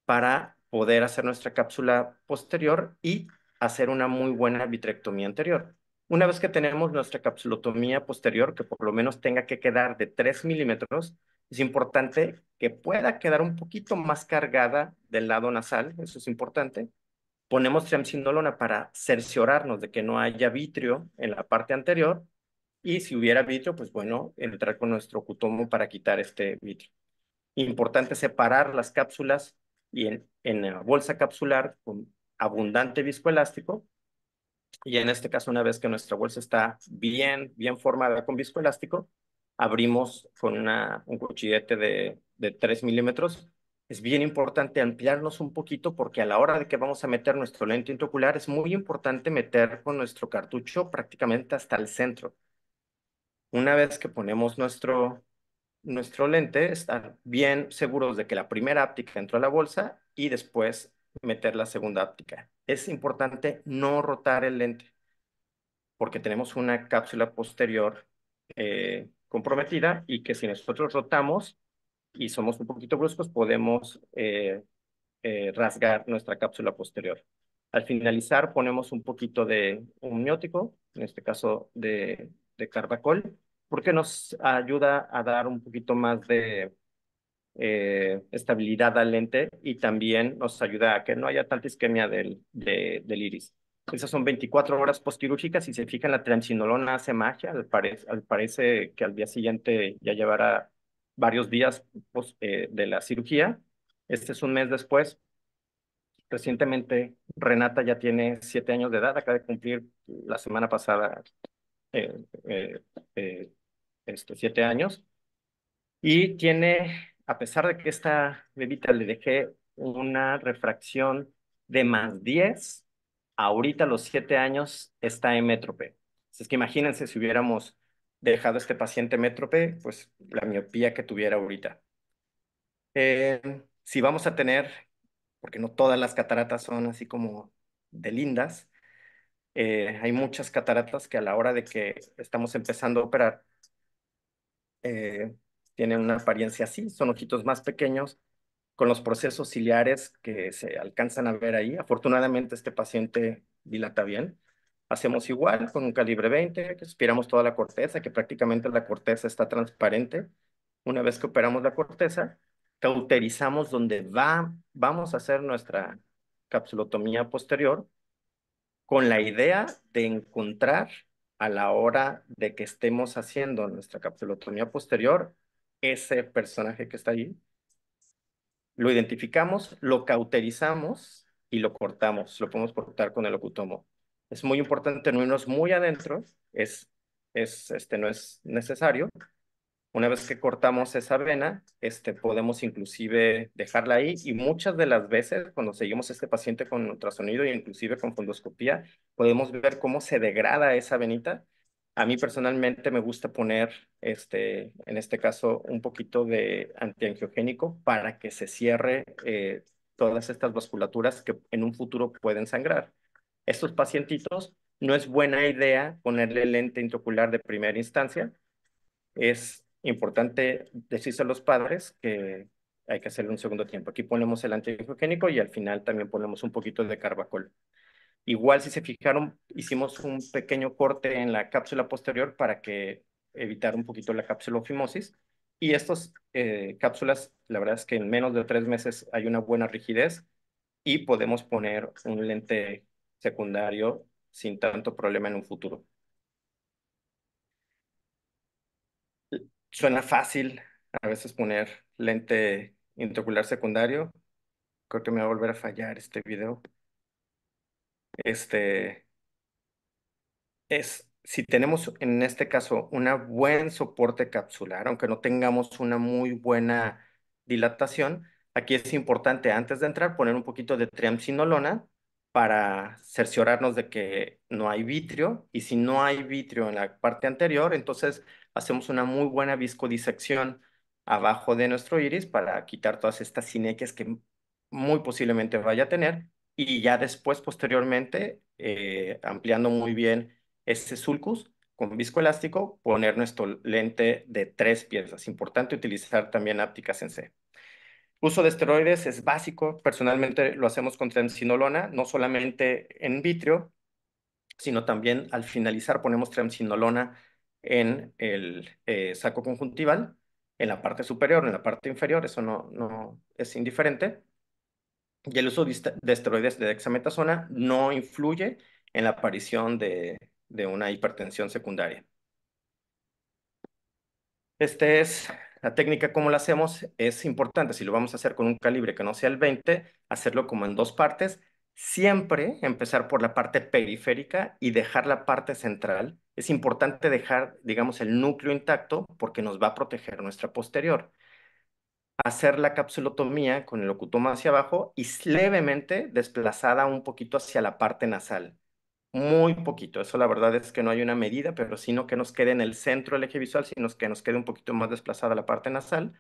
para poder hacer nuestra cápsula posterior y hacer una muy buena vitrectomía anterior. Una vez que tenemos nuestra capsulotomía posterior, que por lo menos tenga que quedar de 3 milímetros, es importante que pueda quedar un poquito más cargada del lado nasal, eso es importante. Ponemos triamcinolona para cerciorarnos de que no haya vitrio en la parte anterior y si hubiera vidrio, pues bueno, entrar con nuestro cutomo para quitar este vidrio. Importante separar las cápsulas y en, en la bolsa capsular con abundante viscoelástico. Y en este caso, una vez que nuestra bolsa está bien, bien formada con viscoelástico, abrimos con una, un cuchillete de, de 3 milímetros. Es bien importante ampliarnos un poquito porque a la hora de que vamos a meter nuestro lente intraocular es muy importante meter con nuestro cartucho prácticamente hasta el centro una vez que ponemos nuestro, nuestro lente, estar bien seguros de que la primera óptica entró a la bolsa y después meter la segunda óptica. Es importante no rotar el lente porque tenemos una cápsula posterior eh, comprometida y que si nosotros rotamos y somos un poquito bruscos podemos eh, eh, rasgar nuestra cápsula posterior. Al finalizar ponemos un poquito de un en este caso de de Carbacol, porque nos ayuda a dar un poquito más de eh, estabilidad al lente y también nos ayuda a que no haya tanta isquemia del, del iris. Esas son 24 horas postquirúrgicas. Si se fijan, la transinolona hace magia. Al, al parece que al día siguiente ya llevará varios días pues, eh, de la cirugía. Este es un mes después. Recientemente, Renata ya tiene siete años de edad. Acaba de cumplir la semana pasada eh, eh este, siete años, y tiene, a pesar de que esta bebita le dejé una refracción de más 10, ahorita a los siete años está emétrope. es que imagínense si hubiéramos dejado a este paciente métrope, pues la miopía que tuviera ahorita. Eh, si vamos a tener, porque no todas las cataratas son así como de lindas, eh, hay muchas cataratas que a la hora de que estamos empezando a operar, eh, tienen una apariencia así, son ojitos más pequeños, con los procesos ciliares que se alcanzan a ver ahí. Afortunadamente este paciente dilata bien. Hacemos igual con un calibre 20, que aspiramos toda la corteza, que prácticamente la corteza está transparente. Una vez que operamos la corteza, cauterizamos donde va, vamos a hacer nuestra capsulotomía posterior con la idea de encontrar a la hora de que estemos haciendo nuestra capsulotomía posterior ese personaje que está allí. Lo identificamos, lo cauterizamos y lo cortamos. Lo podemos cortar con el ocutomo. Es muy importante no muy adentro, es, es, este, no es necesario, una vez que cortamos esa vena, este, podemos inclusive dejarla ahí y muchas de las veces cuando seguimos este paciente con ultrasonido e inclusive con fundoscopía, podemos ver cómo se degrada esa venita. A mí personalmente me gusta poner, este, en este caso, un poquito de antiangiogénico para que se cierre eh, todas estas vasculaturas que en un futuro pueden sangrar. Estos pacientitos no es buena idea ponerle lente intraocular de primera instancia. Es importante decirse a los padres que hay que hacerle un segundo tiempo. Aquí ponemos el antihigiénico y al final también ponemos un poquito de carbacol. Igual, si se fijaron, hicimos un pequeño corte en la cápsula posterior para que evitar un poquito la cápsula ofimosis. Y estas eh, cápsulas, la verdad es que en menos de tres meses hay una buena rigidez y podemos poner un lente secundario sin tanto problema en un futuro. suena fácil a veces poner lente intraocular secundario. Creo que me va a volver a fallar este video. Este es si tenemos en este caso un buen soporte capsular, aunque no tengamos una muy buena dilatación, aquí es importante antes de entrar poner un poquito de triamcinolona para cerciorarnos de que no hay vitrio y si no hay vitrio en la parte anterior, entonces hacemos una muy buena viscodisección abajo de nuestro iris para quitar todas estas sinequias que muy posiblemente vaya a tener y ya después, posteriormente, eh, ampliando muy bien ese sulcus con viscoelástico, poner nuestro lente de tres piezas. Importante utilizar también ápticas en C. Uso de esteroides es básico. Personalmente lo hacemos con tremsinolona, no solamente en vitrio, sino también al finalizar ponemos tremsinolona en el eh, saco conjuntival, en la parte superior, en la parte inferior, eso no, es indiferente. Y el uso de esteroides de dexametasona no influye en la aparición de, de una hipertensión secundaria. Esta es la técnica, como la hacemos, es importante. Si lo vamos a hacer con un calibre que no sea el 20, hacerlo como en dos partes. Siempre empezar por la parte periférica y dejar la parte central es importante dejar, digamos, el núcleo intacto porque nos va a proteger nuestra posterior. Hacer la capsulotomía con el ocutoma hacia abajo y levemente desplazada un poquito hacia la parte nasal. Muy poquito. Eso la verdad es que no hay una medida, pero sino que nos quede en el centro del eje visual, sino que nos quede un poquito más desplazada la parte nasal.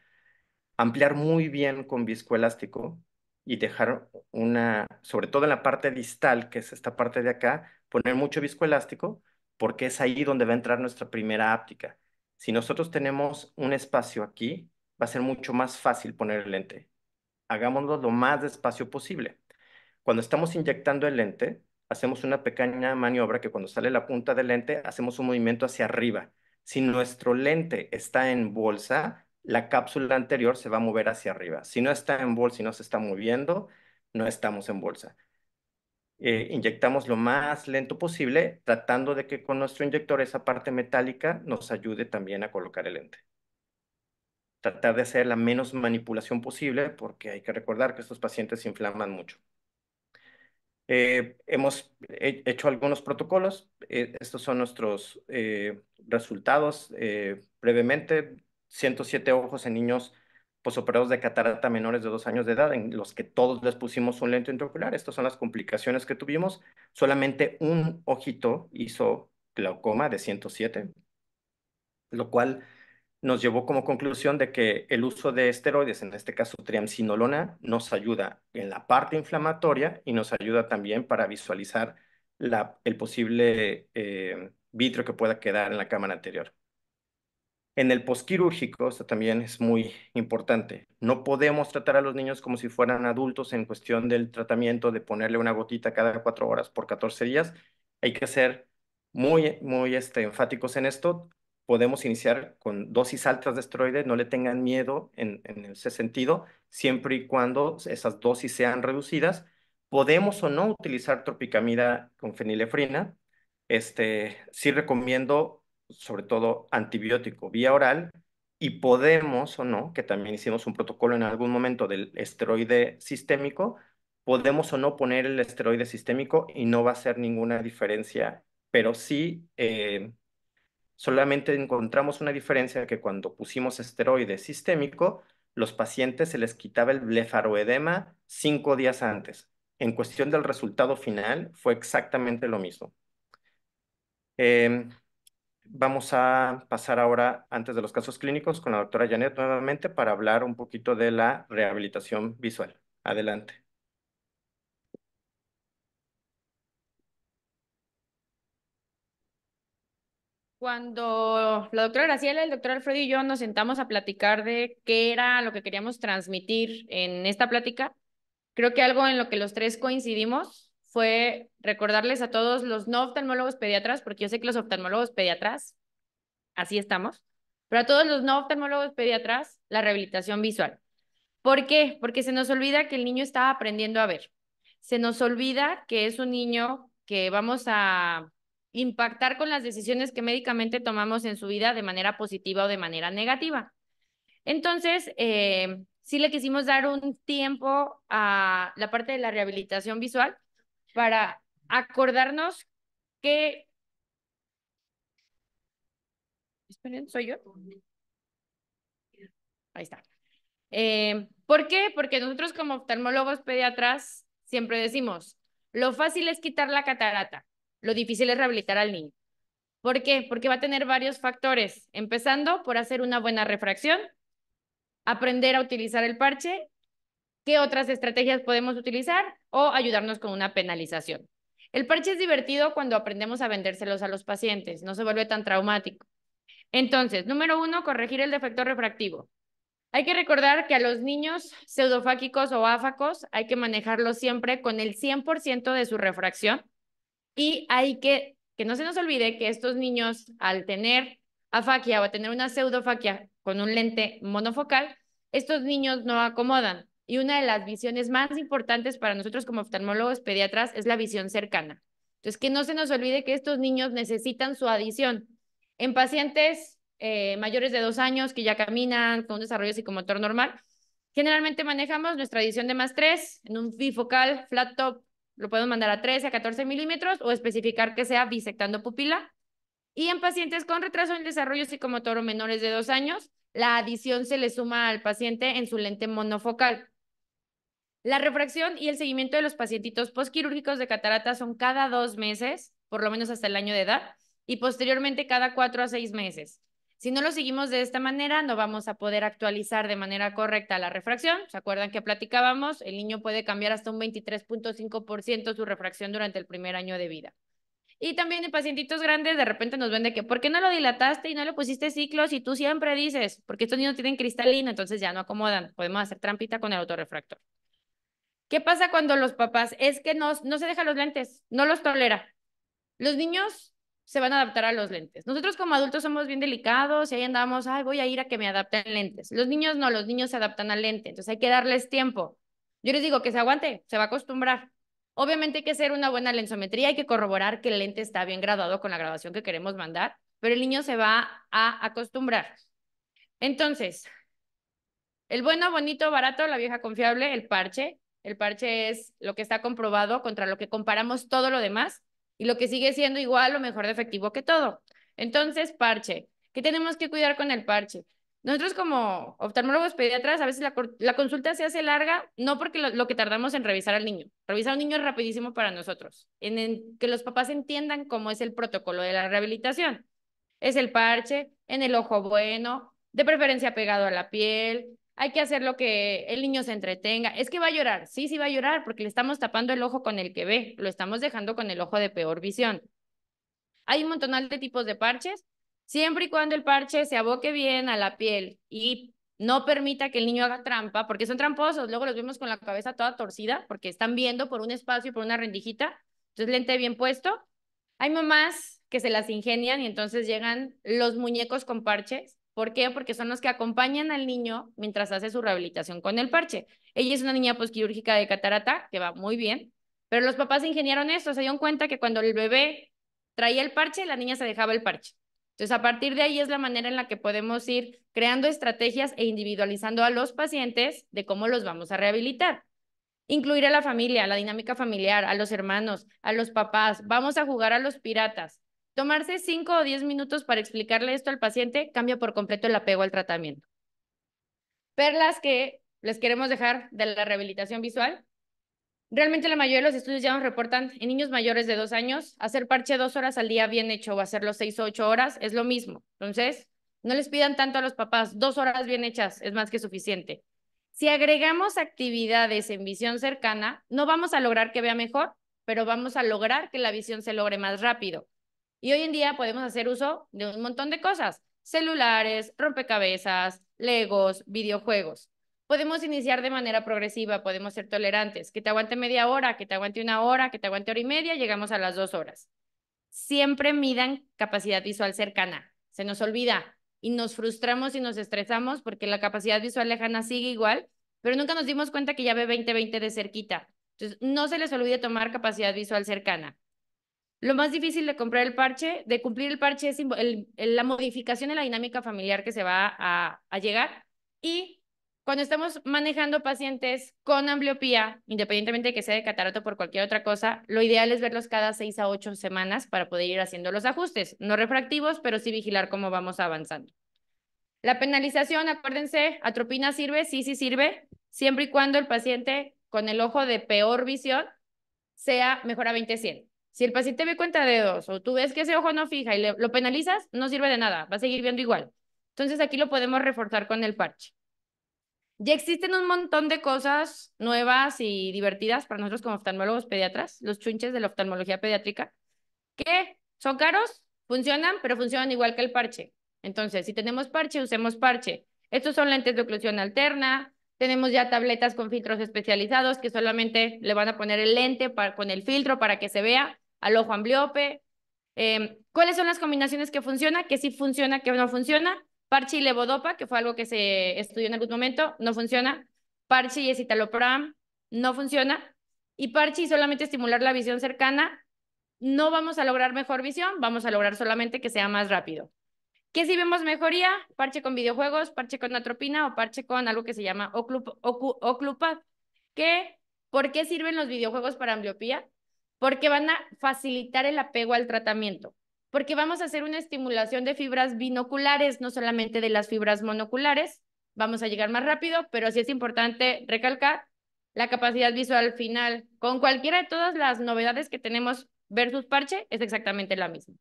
Ampliar muy bien con viscoelástico y dejar una, sobre todo en la parte distal, que es esta parte de acá, poner mucho viscoelástico porque es ahí donde va a entrar nuestra primera áptica. Si nosotros tenemos un espacio aquí, va a ser mucho más fácil poner el lente. Hagámoslo lo más despacio posible. Cuando estamos inyectando el lente, hacemos una pequeña maniobra que cuando sale la punta del lente, hacemos un movimiento hacia arriba. Si nuestro lente está en bolsa, la cápsula anterior se va a mover hacia arriba. Si no está en bolsa y no se está moviendo, no estamos en bolsa. Eh, inyectamos lo más lento posible, tratando de que con nuestro inyector esa parte metálica nos ayude también a colocar el lente. Tratar de hacer la menos manipulación posible, porque hay que recordar que estos pacientes se inflaman mucho. Eh, hemos hecho algunos protocolos. Eh, estos son nuestros resultados. brevemente, 107 ojos en niños posoperados pues, de catarata menores de dos años de edad, en los que todos les pusimos un lente intraocular. Estas son las complicaciones que tuvimos. Solamente un ojito hizo glaucoma de 107, lo cual nos llevó como conclusión de que el uso de esteroides, en este caso triamcinolona, nos ayuda en la parte inflamatoria y nos ayuda también para visualizar el posible eh, que pueda quedar en la cámara anterior. En el posquirúrgico, esto también es muy importante. No podemos tratar a los niños como si fueran adultos en cuestión del tratamiento de ponerle una gotita cada cuatro horas por 14 días. Hay que ser muy, muy este, enfáticos en esto. Podemos iniciar con dosis altas de esteroides, no le tengan miedo en, ese sentido, siempre y cuando esas dosis sean reducidas. Podemos o no utilizar tropicamida con fenilefrina. Este, sí recomiendo sobre todo antibiótico vía oral, y podemos o no, que también hicimos un protocolo en algún momento del esteroide sistémico, podemos o no poner el esteroide sistémico y no va a ser ninguna diferencia, pero sí eh, solamente encontramos una diferencia que cuando pusimos esteroide sistémico, los pacientes se les quitaba el blefaroedema cinco días antes. En cuestión del resultado final, fue exactamente lo mismo. Eh, Vamos a pasar ahora, antes de los casos clínicos, con la doctora Janet nuevamente para hablar un poquito de la rehabilitación visual. Adelante. Cuando la doctora Graciela, el doctor Alfredo y yo nos sentamos a platicar de qué era lo que queríamos transmitir en esta plática, creo que algo en lo que los tres coincidimos fue recordarles a todos los no oftalmólogos pediatras, porque yo sé que los oftalmólogos pediatras, así estamos, pero a todos los no oftalmólogos pediatras, la rehabilitación visual. ¿Por qué? Porque se nos olvida que el niño está aprendiendo a ver. Se nos olvida que es un niño que vamos a impactar con las decisiones que médicamente tomamos en su vida de manera positiva o de manera negativa. Entonces, eh, sí le quisimos dar un tiempo a la parte de la rehabilitación visual para acordarnos que... ¿soy yo? Ahí está. Eh, ¿Por qué? Porque nosotros como oftalmólogos pediatras siempre decimos, lo fácil es quitar la catarata, lo difícil es rehabilitar al niño. ¿Por qué? Porque va a tener varios factores, empezando por hacer una buena refracción, aprender a utilizar el parche qué otras estrategias podemos utilizar o ayudarnos con una penalización. El parche es divertido cuando aprendemos a vendérselos a los pacientes, no se vuelve tan traumático. Entonces, número uno, corregir el defecto refractivo. Hay que recordar que a los niños pseudofáquicos o áfacos hay que manejarlos siempre con el 100% de su refracción y hay que, que no se nos olvide que estos niños al tener afaquia o tener una pseudofaquia con un lente monofocal, estos niños no acomodan. Y una de las visiones más importantes para nosotros como oftalmólogos pediatras es la visión cercana. Entonces, que no se nos olvide que estos niños necesitan su adición. En pacientes eh, mayores de dos años que ya caminan con un desarrollo psicomotor normal, generalmente manejamos nuestra adición de más tres en un bifocal flat top. Lo podemos mandar a 13 a 14 milímetros o especificar que sea bisectando pupila. Y en pacientes con retraso en desarrollo psicomotor o menores de dos años, la adición se le suma al paciente en su lente monofocal. La refracción y el seguimiento de los pacientitos postquirúrgicos de catarata son cada dos meses, por lo menos hasta el año de edad, y posteriormente cada cuatro a seis meses. Si no lo seguimos de esta manera, no vamos a poder actualizar de manera correcta la refracción. ¿Se acuerdan que platicábamos? El niño puede cambiar hasta un 23.5% su refracción durante el primer año de vida. Y también en pacientitos grandes de repente nos ven de que, ¿por qué no lo dilataste y no le pusiste ciclos? Y tú siempre dices, porque estos niños tienen cristalina, entonces ya no acomodan. Podemos hacer trampita con el autorrefractor. ¿Qué pasa cuando los papás? Es que no, no se dejan los lentes, no los tolera. Los niños se van a adaptar a los lentes. Nosotros como adultos somos bien delicados y ahí andamos, ay, voy a ir a que me adapten lentes. Los niños no, los niños se adaptan al lente, entonces hay que darles tiempo. Yo les digo que se aguante, se va a acostumbrar. Obviamente hay que hacer una buena lensometría, hay que corroborar que el lente está bien graduado con la graduación que queremos mandar, pero el niño se va a acostumbrar. Entonces, el bueno, bonito, barato, la vieja confiable, el parche, el parche es lo que está comprobado contra lo que comparamos todo lo demás y lo que sigue siendo igual o mejor de efectivo que todo. Entonces, parche. ¿Qué tenemos que cuidar con el parche? Nosotros como oftalmólogos pediatras, a veces la, consulta se hace larga, no porque lo, que tardamos en revisar al niño. Revisar a un niño es rapidísimo para nosotros, en que los papás entiendan cómo es el protocolo de la rehabilitación. Es el parche, en el ojo bueno, de preferencia pegado a la piel, hay que hacer lo que el niño se entretenga. Es que va a llorar, sí, sí va a llorar, porque le estamos tapando el ojo con el que ve, lo estamos dejando con el ojo de peor visión. Hay un montón de tipos de parches, siempre y cuando el parche se aboque bien a la piel y no permita que el niño haga trampa, porque son tramposos, luego los vemos con la cabeza toda torcida, porque están viendo por un espacio y por una rendijita, entonces lente bien puesto. Hay mamás que se las ingenian y entonces llegan los muñecos con parches ¿Por qué? Porque son los que acompañan al niño mientras hace su rehabilitación con el parche. Ella es una niña posquirúrgica pues, de catarata, que va muy bien, pero los papás ingeniaron esto, se dieron cuenta que cuando el bebé traía el parche, la niña se dejaba el parche. Entonces, a partir de ahí es la manera en la que podemos ir creando estrategias e individualizando a los pacientes de cómo los vamos a rehabilitar. Incluir a la familia, a la dinámica familiar, a los hermanos, a los papás. Vamos a jugar a los piratas. Tomarse cinco o diez minutos para explicarle esto al paciente cambia por completo el apego al tratamiento. Perlas que les queremos dejar de la rehabilitación visual. Realmente la mayoría de los estudios ya nos reportan en niños mayores de dos años, hacer parche dos horas al día bien hecho o hacerlo seis o ocho horas es lo mismo. Entonces, no les pidan tanto a los papás, dos horas bien hechas es más que suficiente. Si agregamos actividades en visión cercana, no vamos a lograr que vea mejor, pero vamos a lograr que la visión se logre más rápido. Y hoy en día podemos hacer uso de un montón de cosas, celulares, rompecabezas, legos, videojuegos. Podemos iniciar de manera progresiva, podemos ser tolerantes, que te aguante media hora, que te aguante una hora, que te aguante hora y media, llegamos a las dos horas. Siempre midan capacidad visual cercana, se nos olvida y nos frustramos y nos estresamos porque la capacidad visual lejana sigue igual, pero nunca nos dimos cuenta que ya ve 20-20 de cerquita. Entonces, no se les olvide tomar capacidad visual cercana. Lo más difícil de comprar el parche, de cumplir el parche, es la modificación en la dinámica familiar que se va a, llegar. Y cuando estamos manejando pacientes con ambliopía, independientemente de que sea de catarato por cualquier otra cosa, lo ideal es verlos cada seis a ocho semanas para poder ir haciendo los ajustes, no refractivos, pero sí vigilar cómo vamos avanzando. La penalización, acuérdense, atropina sirve, sí, sí sirve, siempre y cuando el paciente con el ojo de peor visión sea mejor a 20-100. Si el paciente ve cuenta de dos, o tú ves que ese ojo no fija y lo penalizas, no sirve de nada, va a seguir viendo igual. Entonces aquí lo podemos reforzar con el parche. Ya existen un montón de cosas nuevas y divertidas para nosotros como oftalmólogos pediatras, los chunches de la oftalmología pediátrica, que son caros, funcionan, pero funcionan igual que el parche. Entonces, si tenemos parche, usemos parche. Estos son lentes de oclusión alterna, tenemos ya tabletas con filtros especializados que solamente le van a poner el lente con el filtro para que se vea al ojo ambliope. Em, ¿Cuáles son las combinaciones que funciona? Que sí funciona, que no funciona. Parche y levodopa, que fue algo que se estudió en algún momento, no funciona. Parche y escitalopram, no funciona. Y parche y solamente estimular la visión cercana, no vamos a lograr mejor visión, vamos a lograr solamente que sea más rápido. ¿Qué si vemos mejoría? Parche con videojuegos, parche con atropina o parche con algo que se llama oclupad. ¿Qué? ¿Por qué sirven los videojuegos para ambliopía? porque van a facilitar el apego al tratamiento, porque vamos a hacer una estimulación de fibras binoculares, no solamente de las fibras monoculares, vamos a llegar más rápido, pero sí es importante recalcar la capacidad visual final. Con cualquiera de todas las novedades que tenemos versus parche, es exactamente la misma.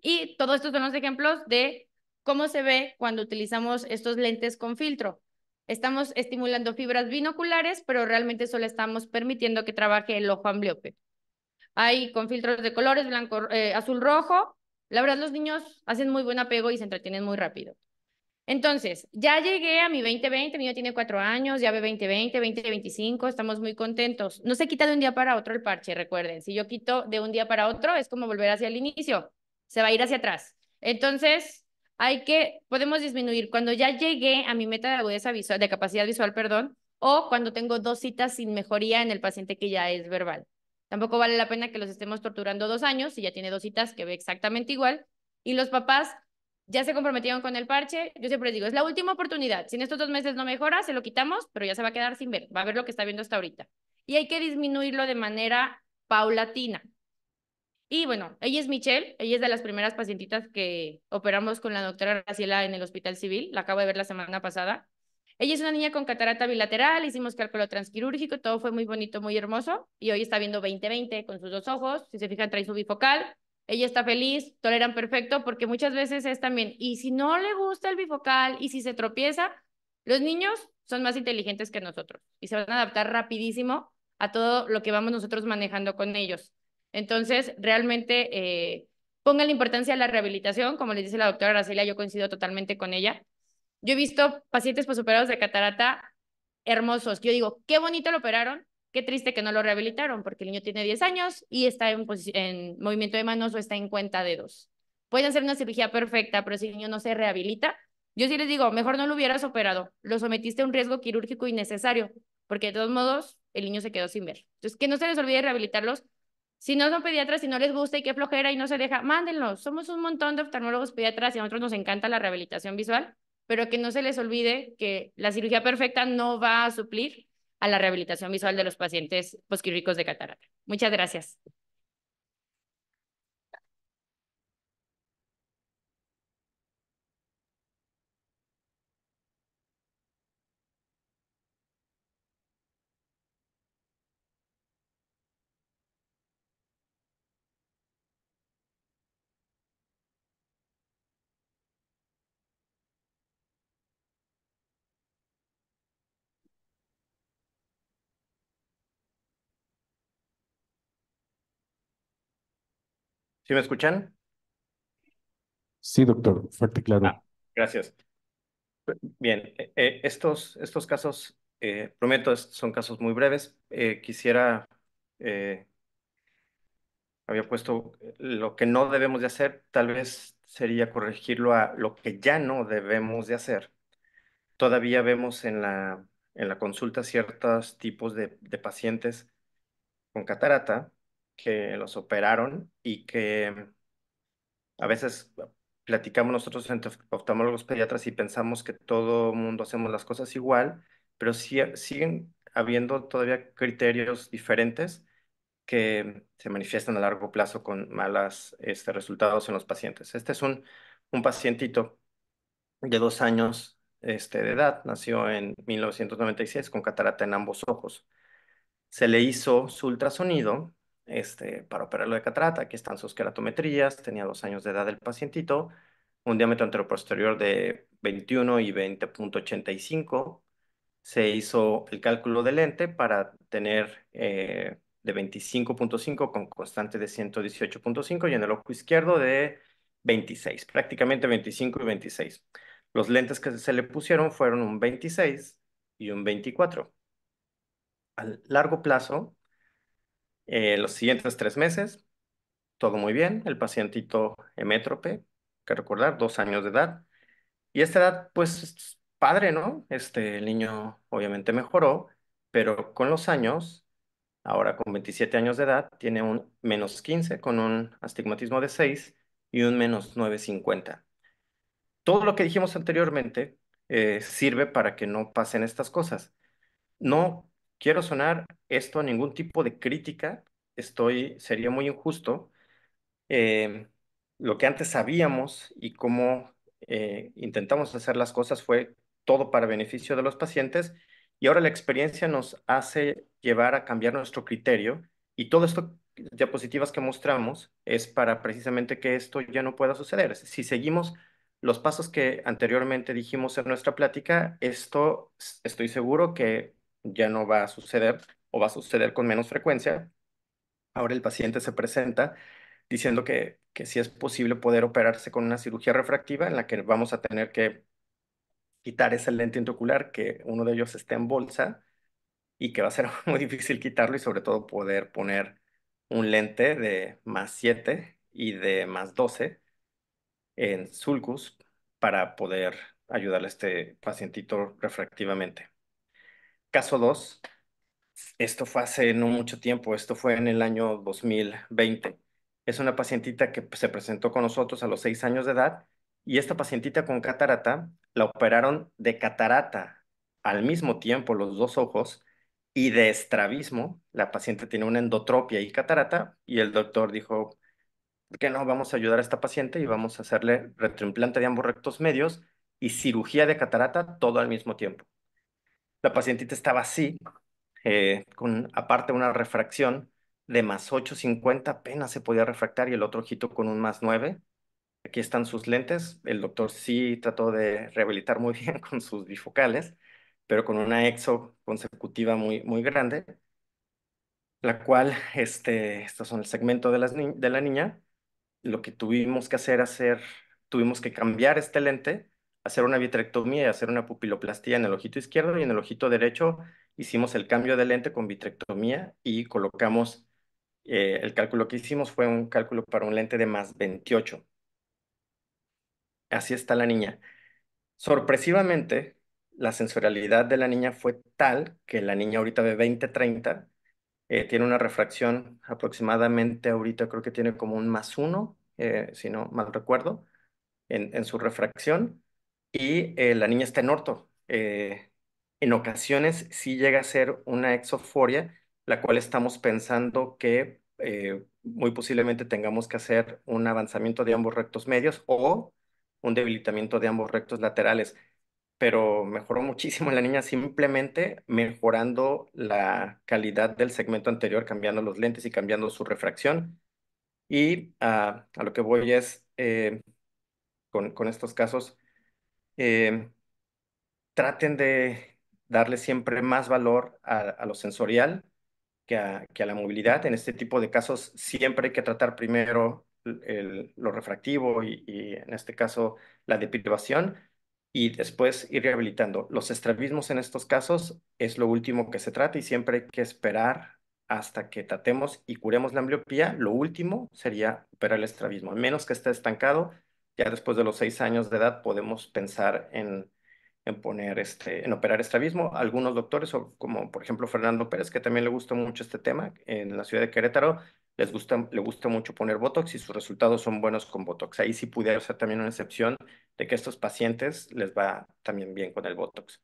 Y todos estos son los ejemplos de cómo se ve cuando utilizamos estos lentes con filtro. Estamos estimulando fibras binoculares, pero realmente solo estamos permitiendo que trabaje el ojo ambliope. Hay con filtros de colores, blanco, eh, azul, rojo. La verdad, los niños hacen muy buen apego y se entretienen muy rápido. Entonces, ya llegué a mi 2020, mi niño tiene cuatro años, ya ve 2020, 2025, estamos muy contentos. No se quita de un día para otro el parche, recuerden. Si yo quito de un día para otro, es como volver hacia el inicio, se va a ir hacia atrás. Entonces, hay que, podemos disminuir cuando ya llegué a mi meta de agudeza visual, de capacidad visual, perdón, o cuando tengo dos citas sin mejoría en el paciente que ya es verbal. Tampoco vale la pena que los estemos torturando dos años si ya tiene dos citas que ve exactamente igual. Y los papás ya se comprometieron con el parche. Yo siempre les digo, es la última oportunidad. Si en estos dos meses no mejora, se lo quitamos, pero ya se va a quedar sin ver. Va a ver lo que está viendo hasta ahorita. Y hay que disminuirlo de manera paulatina. Y bueno, ella es Michelle, ella es de las primeras pacientitas que operamos con la doctora Graciela en el Hospital Civil, la acabo de ver la semana pasada. Ella es una niña con catarata bilateral, hicimos cálculo transquirúrgico, todo fue muy bonito, muy hermoso, y hoy está viendo 20-20 con sus dos ojos, si se fijan trae su bifocal, ella está feliz, toleran perfecto, porque muchas veces es también, y si no le gusta el bifocal y si se tropieza, los niños son más inteligentes que nosotros y se van a adaptar rapidísimo a todo lo que vamos nosotros manejando con ellos. Entonces, realmente eh, pongan la importancia a la rehabilitación, como les dice la doctora Graciela, yo coincido totalmente con ella. Yo he visto pacientes posoperados de catarata hermosos. Yo digo, qué bonito lo operaron, qué triste que no lo rehabilitaron, porque el niño tiene 10 años y está en, movimiento de manos o está en cuenta de dos. Pueden hacer una cirugía perfecta, pero si el niño no se rehabilita, yo sí les digo, mejor no lo hubieras operado, lo sometiste a un riesgo quirúrgico innecesario, porque de todos modos el niño se quedó sin ver. Entonces, que no se les olvide rehabilitarlos. Si no son pediatras, y no les gusta y qué flojera y no se deja, mándenlos. Somos un montón de oftalmólogos pediatras y a nosotros nos encanta la rehabilitación visual pero que no se les olvide que la cirugía perfecta no va a suplir a la rehabilitación visual de los pacientes posquirúrgicos de catarata. Muchas gracias. ¿Sí me escuchan? Sí, doctor, fuerte claro. Ah, gracias. Bien, eh, eh, estos, estos casos, eh, prometo, son casos muy breves. quisiera, había puesto lo que no debemos de hacer, tal vez sería corregirlo a lo que ya no debemos de hacer. Todavía vemos en la, en la consulta ciertos tipos de pacientes con catarata que los operaron y que a veces platicamos nosotros entre oftalmólogos pediatras y pensamos que todo mundo hacemos las cosas igual, pero siguen habiendo todavía criterios diferentes que se manifiestan a largo plazo con malos este, resultados en los pacientes. Este es un, un pacientito de dos años este, de edad, nació en 1996 con catarata en ambos ojos. Se le hizo su ultrasonido este, para operarlo de catarata. Aquí están sus queratometrías, tenía dos años de edad el pacientito, un diámetro anteroposterior de 21 y 20.85. Se hizo el cálculo de lente para tener eh, de 25.5 con constante de 118.5 y en el ojo izquierdo de 26, prácticamente 25 y 26. Los lentes que se le pusieron fueron un 26 y un 24. A largo plazo, eh, los siguientes tres meses, todo muy bien, el pacientito hemétrope, que recordar, dos años de edad. Y esta edad, pues, padre, ¿no? Este, niño obviamente mejoró, pero con los años, ahora con 27 años de edad, tiene un menos 15 con un astigmatismo de 6 y un menos 9,50. Todo lo que dijimos anteriormente eh, sirve para que no pasen estas cosas. No quiero sonar esto a ningún tipo de crítica, estoy, sería muy injusto. Eh, lo que antes sabíamos y cómo eh, intentamos hacer las cosas fue todo para beneficio de los pacientes y ahora la experiencia nos hace llevar a cambiar nuestro criterio y todo esto diapositivas que mostramos es para precisamente que esto ya no pueda suceder. Si seguimos los pasos que anteriormente dijimos en nuestra plática, esto estoy seguro que ya no va a suceder o va a suceder con menos frecuencia. Ahora el paciente se presenta diciendo que, que sí es posible poder operarse con una cirugía refractiva en la que vamos a tener que quitar ese lente intraocular, que uno de ellos está en bolsa y que va a ser muy difícil quitarlo y sobre todo poder poner un lente de más 7 y de más 12 en sulcus para poder ayudar a este pacientito refractivamente caso 2, esto fue hace no mucho tiempo, esto fue en el año 2020. Es una pacientita que pues, se presentó con nosotros a los 6 años de edad y esta pacientita con catarata la operaron de catarata al mismo tiempo los dos ojos y de estrabismo. La paciente tiene una endotropia y catarata y el doctor dijo que no, vamos a ayudar a esta paciente y vamos a hacerle retroimplante de ambos rectos medios y cirugía de catarata todo al mismo tiempo. La pacientita estaba así, eh, con aparte una refracción de más 8.50, apenas se podía refractar, y el otro ojito con un más 9. Aquí están sus lentes. El doctor sí trató de rehabilitar muy bien con sus bifocales, pero con una exo consecutiva muy, muy grande, la cual, este, estos son el segmento de, las de la niña. Lo que tuvimos que hacer, hacer, tuvimos que cambiar este lente hacer una vitrectomía y hacer una pupiloplastía en el ojito izquierdo y en el ojito derecho hicimos el cambio de lente con vitrectomía y colocamos, eh, el cálculo que hicimos fue un cálculo para un lente de más 28. Así está la niña. Sorpresivamente, la sensorialidad de la niña fue tal que la niña ahorita de 20-30 eh, tiene una refracción aproximadamente ahorita creo que tiene como un más uno, eh, si no mal recuerdo, en su refracción y eh, la niña está en orto. Eh, en ocasiones sí llega a ser una exoforia, la cual estamos pensando que eh, muy posiblemente tengamos que hacer un avanzamiento de ambos rectos medios o un debilitamiento de ambos rectos laterales. Pero mejoró muchísimo la niña simplemente mejorando la calidad del segmento anterior, cambiando los lentes y cambiando su refracción. Y ah, a lo que voy es, con estos casos, eh, traten de darle siempre más valor a, lo sensorial que a, la movilidad. En este tipo de casos siempre hay que tratar primero lo refractivo y, en este caso la deprivación y después ir rehabilitando. Los estrabismos en estos casos es lo último que se trata y siempre hay que esperar hasta que tratemos y curemos la ambliopía. Lo último sería operar el estrabismo, a menos que esté estancado ya después de los seis años de edad podemos pensar en, en poner este, en operar estrabismo. Algunos doctores, o como por ejemplo Fernando Pérez, que también le gusta mucho este tema, en la ciudad de Querétaro, les gusta, le gusta mucho poner Botox y sus resultados son buenos con Botox. Ahí sí pudiera ser también una excepción de que estos pacientes les va también bien con el Botox.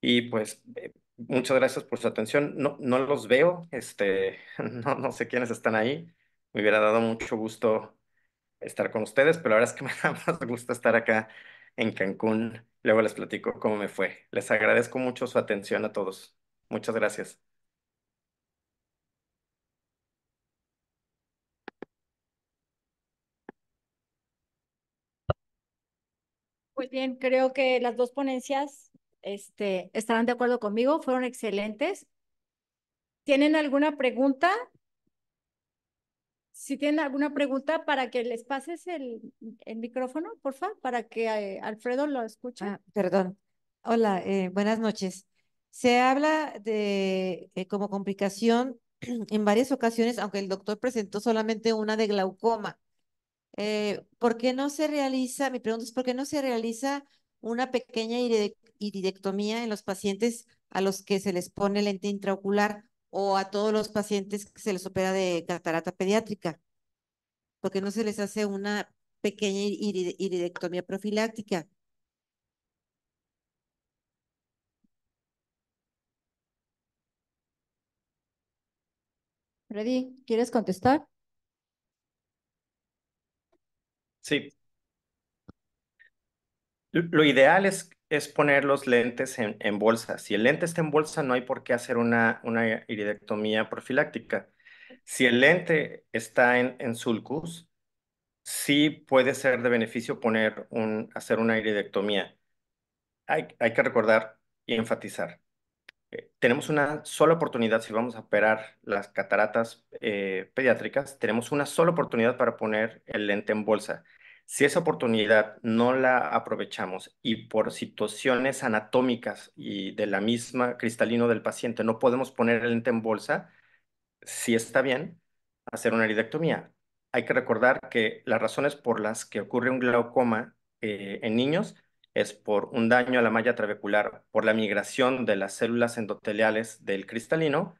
Y pues eh, muchas gracias por su atención. No, no los veo, este, no, no sé quiénes están ahí. Me hubiera dado mucho gusto estar con ustedes, pero la verdad es que me da más gusto estar acá en Cancún. Luego les platico cómo me fue. Les agradezco mucho su atención a todos. Muchas gracias. Muy bien, creo que las dos ponencias este, estarán de acuerdo conmigo, fueron excelentes. ¿Tienen alguna pregunta? si tienen alguna pregunta, para que les pases el, micrófono, por favor, para que eh, Alfredo lo escuche. Ah, perdón. Hola, eh, buenas noches. Se habla de eh, como complicación en varias ocasiones, aunque el doctor presentó solamente una de glaucoma. ¿Por qué no se realiza, mi pregunta es, ¿por qué no se realiza una pequeña iridectomía en los pacientes a los que se les pone lente intraocular? o a todos los pacientes que se les opera de catarata pediátrica? porque no se les hace una pequeña iridectomía profiláctica? Freddy, ¿quieres contestar? Sí. Lo ideal es es poner los lentes en, bolsa. Si el lente está en bolsa, no hay por qué hacer una, una iridectomía profiláctica. Si el lente está en, sulcus, sí puede ser de beneficio poner un, hacer una iridectomía. Hay, que recordar y enfatizar. Eh, tenemos una sola oportunidad, si vamos a operar las cataratas eh, pediátricas, tenemos una sola oportunidad para poner el lente en bolsa. Si esa oportunidad no la aprovechamos y por situaciones anatómicas y de la misma cristalino del paciente no podemos poner el lente en bolsa, si está bien, hacer una iridectomía. Hay que recordar que las razones por las que ocurre un glaucoma eh, en niños es por un daño a la malla trabecular, por la migración de las células endoteliales del cristalino,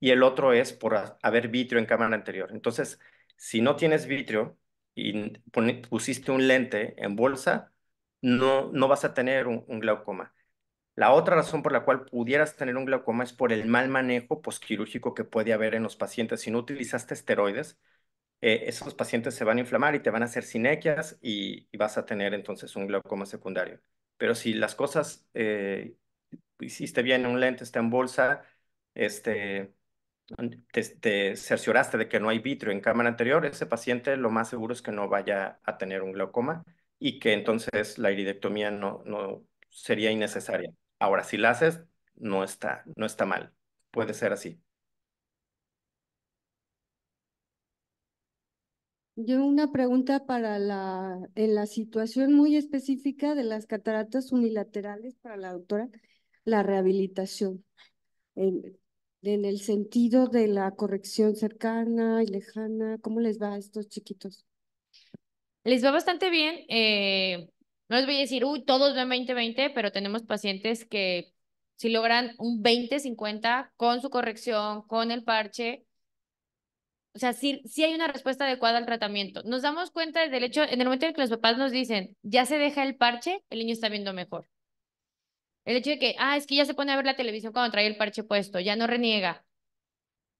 y el otro es por haber vitrio en cámara anterior. Entonces, si no tienes vitrio, y pusiste un lente en bolsa, no, no vas a tener un, glaucoma. La otra razón por la cual pudieras tener un glaucoma es por el mal manejo posquirúrgico que puede haber en los pacientes. Si no utilizaste esteroides, eh, esos pacientes se van a inflamar y te van a hacer sinequias y, vas a tener entonces un glaucoma secundario. Pero si las cosas eh, hiciste bien, un lente está en bolsa, este, te, cercioraste de que no hay vitrio en cámara anterior, ese paciente lo más seguro es que no vaya a tener un glaucoma y que entonces la iridectomía no, no sería innecesaria. Ahora, si la haces, no está, no está mal. Puede ser así. Yo una pregunta para la, en la situación muy específica de las cataratas unilaterales para la doctora, la rehabilitación. Eh, en el sentido de la corrección cercana y lejana? ¿Cómo les va a estos chiquitos? Les va bastante bien. Eh, no les voy a decir, uy, todos ven 20-20, pero tenemos pacientes que si logran un 20-50 con su corrección, con el parche, o sea, si sí, hay una respuesta adecuada al tratamiento. Nos damos cuenta del hecho, en el momento en que los papás nos dicen, ya se deja el parche, el niño está viendo mejor. El hecho de que, ah, es que ya se pone a ver la televisión cuando trae el parche puesto, ya no reniega.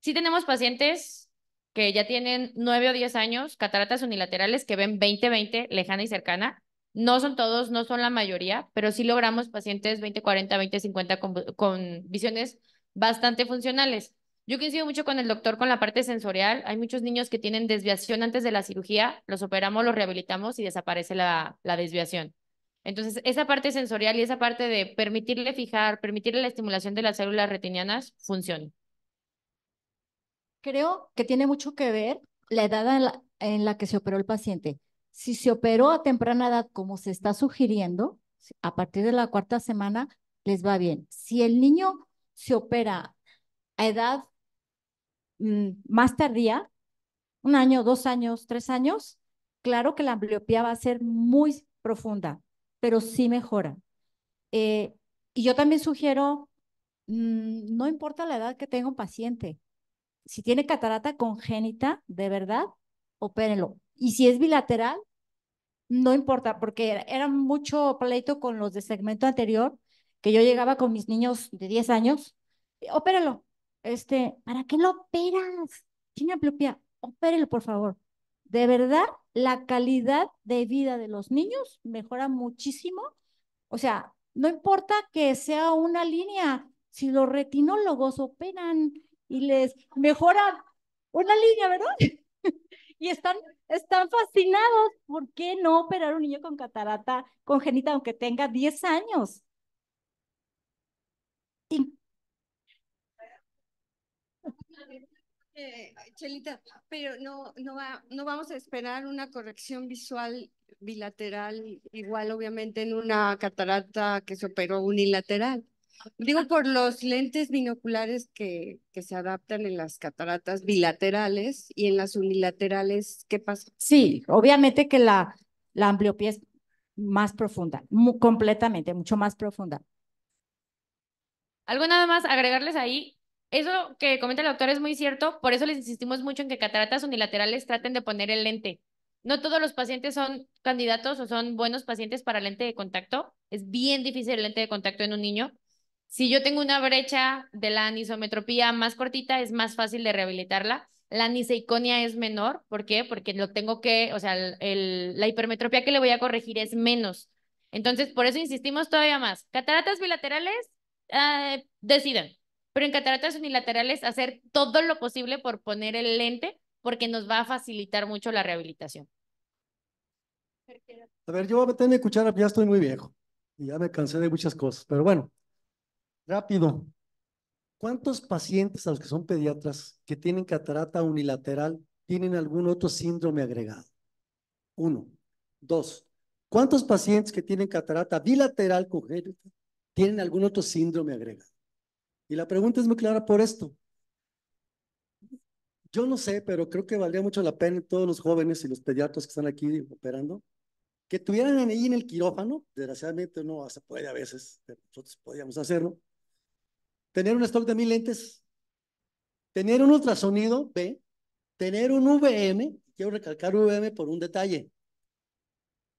Sí tenemos pacientes que ya tienen nueve o diez años, cataratas unilaterales que ven 20-20 lejana y cercana. No son todos, no son la mayoría, pero sí logramos pacientes 20-40, 20-50 con, visiones bastante funcionales. Yo coincido mucho con el doctor con la parte sensorial. Hay muchos niños que tienen desviación antes de la cirugía, los operamos, los rehabilitamos y desaparece la, la desviación. Entonces, esa parte sensorial y esa parte de permitirle fijar, permitirle la estimulación de las células retinianas funciona. Creo que tiene mucho que ver la edad en la, que se operó el paciente. Si se operó a temprana edad, como se está sugiriendo, a partir de la cuarta semana les va bien. Si el niño se opera a edad mm, más tardía, un año, dos años, tres años, claro que la ambliopía va a ser muy profunda pero sí mejora eh, y yo también sugiero, mm, no importa la edad que tenga un paciente, si tiene catarata congénita, de verdad, opérenlo. Y si es bilateral, no importa, porque era mucho pleito con los de segmento anterior, que yo llegaba con mis niños de 10 años, eh, opérenlo, Este, ¿para qué lo operas? Tiene ampliopía, opérenlo por favor de verdad, la calidad de vida de los niños mejora muchísimo. O sea, no importa que sea una línea, si los retinólogos operan y les mejoran una línea, ¿verdad? y están, están fascinados. ¿Por qué no operar un niño con catarata congénita aunque tenga 10 años? Eh, Chelita, pero no, no, va, no vamos a esperar una corrección visual bilateral, igual obviamente en una catarata que se operó unilateral. Digo, por los lentes binoculares que, que se adaptan en las cataratas bilaterales y en las unilaterales, ¿qué pasa? Sí, obviamente que la, la es más profunda, completamente, mucho más profunda. Algo nada más agregarles ahí, eso que comenta el doctor es muy cierto, por eso les insistimos mucho en que cataratas unilaterales traten de poner el lente. No todos los pacientes son candidatos o son buenos pacientes para lente de contacto. Es bien difícil el lente de contacto en un niño. Si yo tengo una brecha de la anisometropía más cortita, es más fácil de rehabilitarla. La aniseiconia es menor. ¿Por qué? Porque lo tengo que, o sea, la hipermetropía que le voy a corregir es menos. Entonces, por eso insistimos todavía más. Cataratas bilaterales, eh, deciden. Pero en cataratas unilaterales, hacer todo lo posible por poner el lente porque nos va a facilitar mucho la rehabilitación. A ver, yo tengo que escuchar, ya estoy muy viejo y ya me cansé de muchas cosas, pero bueno, rápido. ¿Cuántos pacientes a los que son pediatras que tienen catarata unilateral tienen algún otro síndrome agregado? Uno. Dos. ¿Cuántos pacientes que tienen catarata bilateral congénita tienen algún otro síndrome agregado? Y la pregunta es muy clara por esto. Yo no sé, pero creo que valdría mucho la pena todos los jóvenes y los pediatras que están aquí operando, que tuvieran ahí en el quirófano, desgraciadamente no se puede a veces, nosotros podíamos hacerlo, tener un stock de mil lentes, tener un ultrasonido B, tener un VM, quiero recalcar VM por un detalle,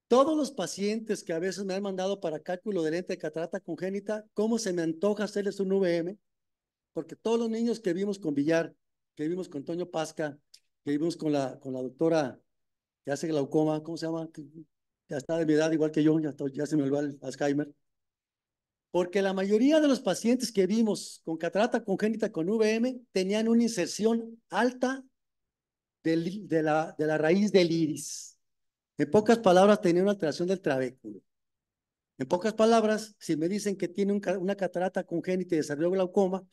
todos los pacientes que a veces me han mandado para cálculo de lente de catarata congénita, ¿cómo se me antoja hacerles un VM? Porque todos los niños que vimos con Villar, que vimos con Antonio Pasca, que vimos con la, la doctora que hace glaucoma, ¿cómo se llama? Ya está de mi edad, igual que yo, ya, se me olvidó el Alzheimer. Porque la mayoría de los pacientes que vimos con catarata congénita con VM tenían una inserción alta de la raíz del iris. En pocas palabras, tenía una alteración del trabéculo. En pocas palabras, si me dicen que tiene una catarata congénita y desarrolló glaucoma,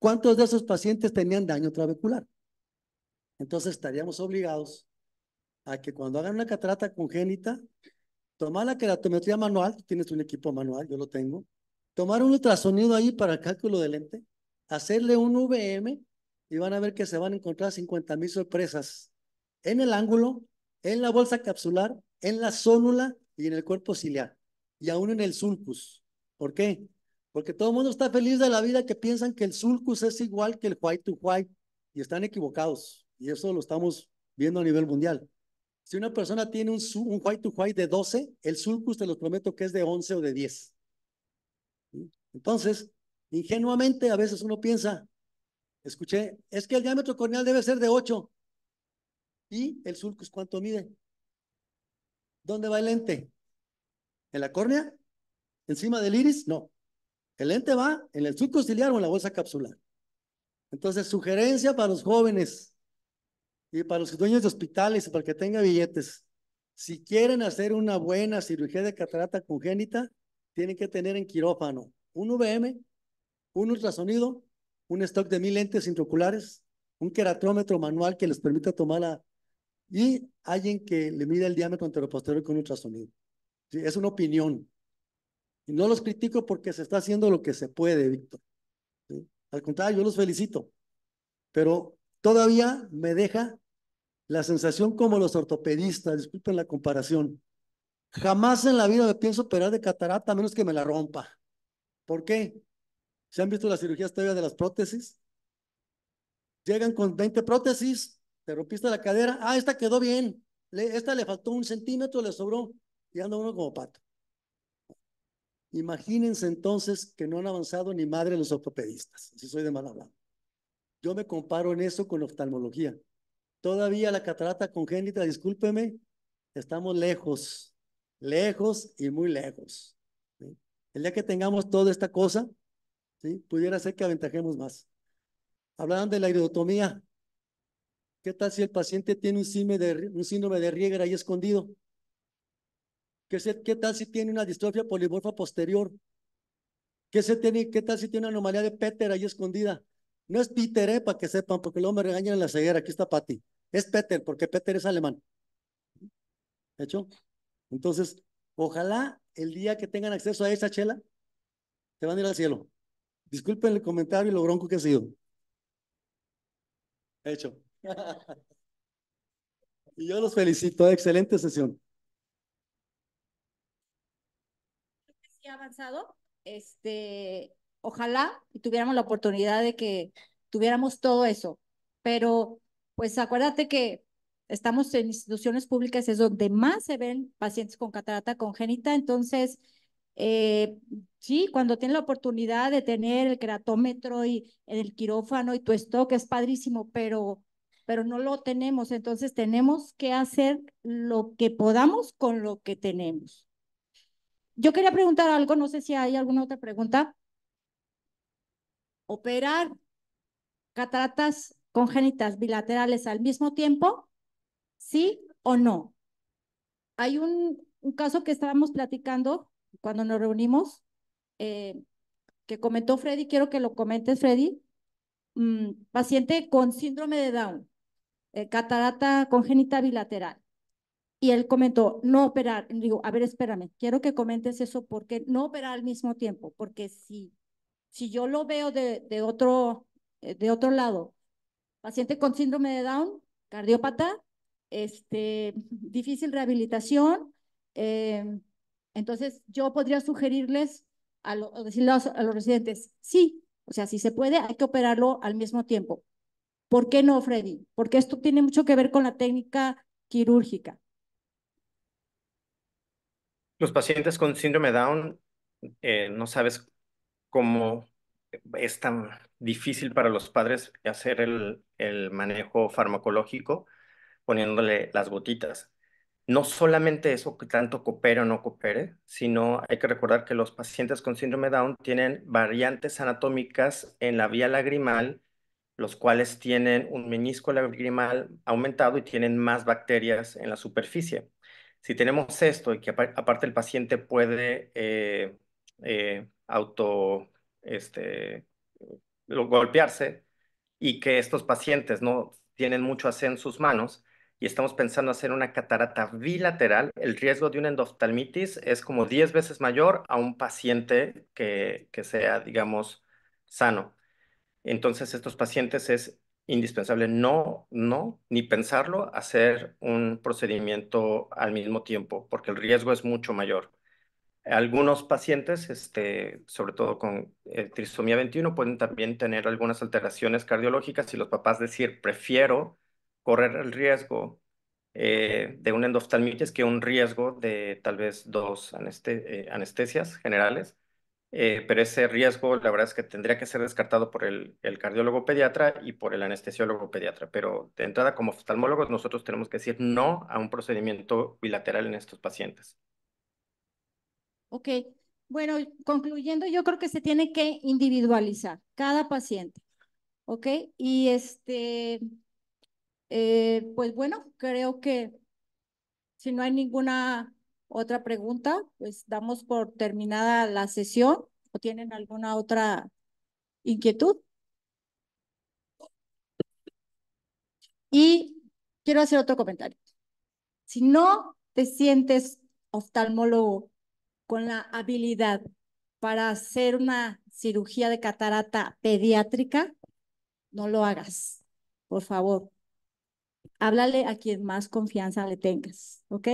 ¿cuántos de esos pacientes tenían daño trabecular? Entonces estaríamos obligados a que cuando hagan una catarata congénita, tomar la queratometría manual, tienes un equipo manual, yo lo tengo, tomar un ultrasonido ahí para el cálculo de lente, hacerle un VM y van a ver que se van a encontrar 50 mil sorpresas en el ángulo, en la bolsa capsular, en la zónula y en el cuerpo ciliar, y aún en el sulcus. ¿Por qué? Porque todo el mundo está feliz de la vida que piensan que el sulcus es igual que el white to white, y están equivocados, y eso lo estamos viendo a nivel mundial. Si una persona tiene un, white to white de 12, el sulcus te lo prometo que es de 11 o de 10. Entonces, ingenuamente a veces uno piensa, escuché, es que el diámetro corneal debe ser de 8. ¿Y el sulcus cuánto mide? ¿Dónde va el lente? ¿En la córnea? ¿Encima del iris? No. El lente va en el sulcus ciliar o en la bolsa capsular. Entonces, sugerencia para los jóvenes y para los dueños de hospitales para que tenga billetes. Si quieren hacer una buena cirugía de catarata congénita, tienen que tener en quirófano un VM, un ultrasonido, un stock de mil lentes intraoculares, un queratrómetro manual que les permita tomar la y alguien que le mide el diámetro anteroposterior con ultrasonido. Sí, es una opinión. Y no los critico porque se está haciendo lo que se puede, Víctor. Al contrario, yo los felicito. Pero todavía me deja la sensación como los ortopedistas, disculpen la comparación. Jamás en la vida me pienso operar de catarata a menos que me la rompa. ¿Por qué? ¿Se han visto las cirugías todavía de las prótesis? Llegan con 20 prótesis, te rompiste la cadera, ah, esta quedó bien, esta le faltó un centímetro, le sobró, y anda uno como pato. Imagínense entonces que no han avanzado ni madre los ortopedistas, si soy de mal hablado. Yo me comparo en eso con oftalmología. Todavía la catarata congénita, discúlpeme, estamos lejos, lejos y muy lejos. El día que tengamos toda esta cosa, ¿sí? pudiera ser que aventajemos más. Hablaban de la iridotomía, ¿Qué tal si el paciente tiene un síndrome de, un Rieger ahí escondido? ¿Qué, tal si tiene una distrofia polimorfa posterior? ¿Qué, tal si tiene una anomalía de Peter ahí escondida? No es Peter, eh, para que sepan, porque luego me regañan en la ceguera. Aquí está Patti. Es Peter, porque Peter es alemán. hecho? Entonces, ojalá el día que tengan acceso a esa chela, te van a ir al cielo. Disculpen el comentario y lo bronco que ha sido. Hecho. y yo los felicito, excelente sesión. Sí ha avanzado, este, ojalá y tuviéramos la oportunidad de que tuviéramos todo eso, pero pues acuérdate que estamos en instituciones públicas, es donde más se ven pacientes con catarata congénita, entonces, eh, sí, cuando tienes la oportunidad de tener el queratómetro y el quirófano y tu stock es padrísimo, pero pero no lo tenemos. Entonces tenemos que hacer lo que podamos con lo que tenemos. Yo quería preguntar algo, no sé si hay alguna otra pregunta. Operar cataratas congénitas bilaterales al mismo tiempo, sí o no. Hay un, caso que estábamos platicando cuando nos reunimos, eh, que comentó Freddy, quiero que lo comentes, Freddy, mm, paciente con síndrome de Down. Eh, catarata congénita bilateral. Y él comentó, no operar. digo, a ver, espérame, quiero que comentes eso porque no operar al mismo tiempo, porque si, si yo lo veo de, otro, eh, de otro lado, paciente con síndrome de Down, cardiópata, este, difícil rehabilitación, em, entonces yo podría sugerirles a, a los residentes, sí, o sea, si se puede, hay que operarlo al mismo tiempo. ¿Por qué no, Freddy? Porque esto tiene mucho que ver con la técnica quirúrgica. Los pacientes con síndrome Down, eh, no sabes cómo es tan difícil para los padres hacer el, el manejo farmacológico poniéndole las gotitas. No solamente eso que tanto coopere o no coopere, sino hay que recordar que los pacientes con síndrome Down tienen variantes anatómicas en la vía lagrimal los cuales tienen un menisco lagrimal aumentado y tienen más bacterias en la superficie. Si tenemos esto y que aparte el paciente puede eh, eh, auto este, golpearse y que estos pacientes no tienen mucho hacer en sus manos y estamos pensando hacer una catarata bilateral, el riesgo de una endoftalmitis es como 10 veces mayor a un paciente que sea, digamos, sano. Entonces, estos pacientes es indispensable no, no, ni pensarlo, hacer un procedimiento al mismo tiempo, porque el riesgo es mucho mayor. Algunos pacientes, este, sobre todo con tristomía trisomía 21, pueden también tener algunas alteraciones cardiológicas y los papás decir, prefiero correr el riesgo eh, de un endoftalmitis que un riesgo de tal vez dos eh, anestesias generales eh, pero ese riesgo la verdad es que tendría que ser descartado por el, cardiólogo pediatra y por el anestesiólogo pediatra. Pero de entrada, como oftalmólogos, nosotros tenemos que decir no a un procedimiento bilateral en estos pacientes. Ok, bueno, concluyendo, yo creo que se tiene que individualizar cada paciente. Ok, y este, eh, pues bueno, creo que si no hay ninguna otra pregunta, pues damos por terminada la sesión o tienen alguna otra inquietud. Y quiero hacer otro comentario. Si no te sientes oftalmólogo con la habilidad para hacer una cirugía de catarata pediátrica, no lo hagas, por favor. Háblale a quien más confianza le tengas, ¿ok?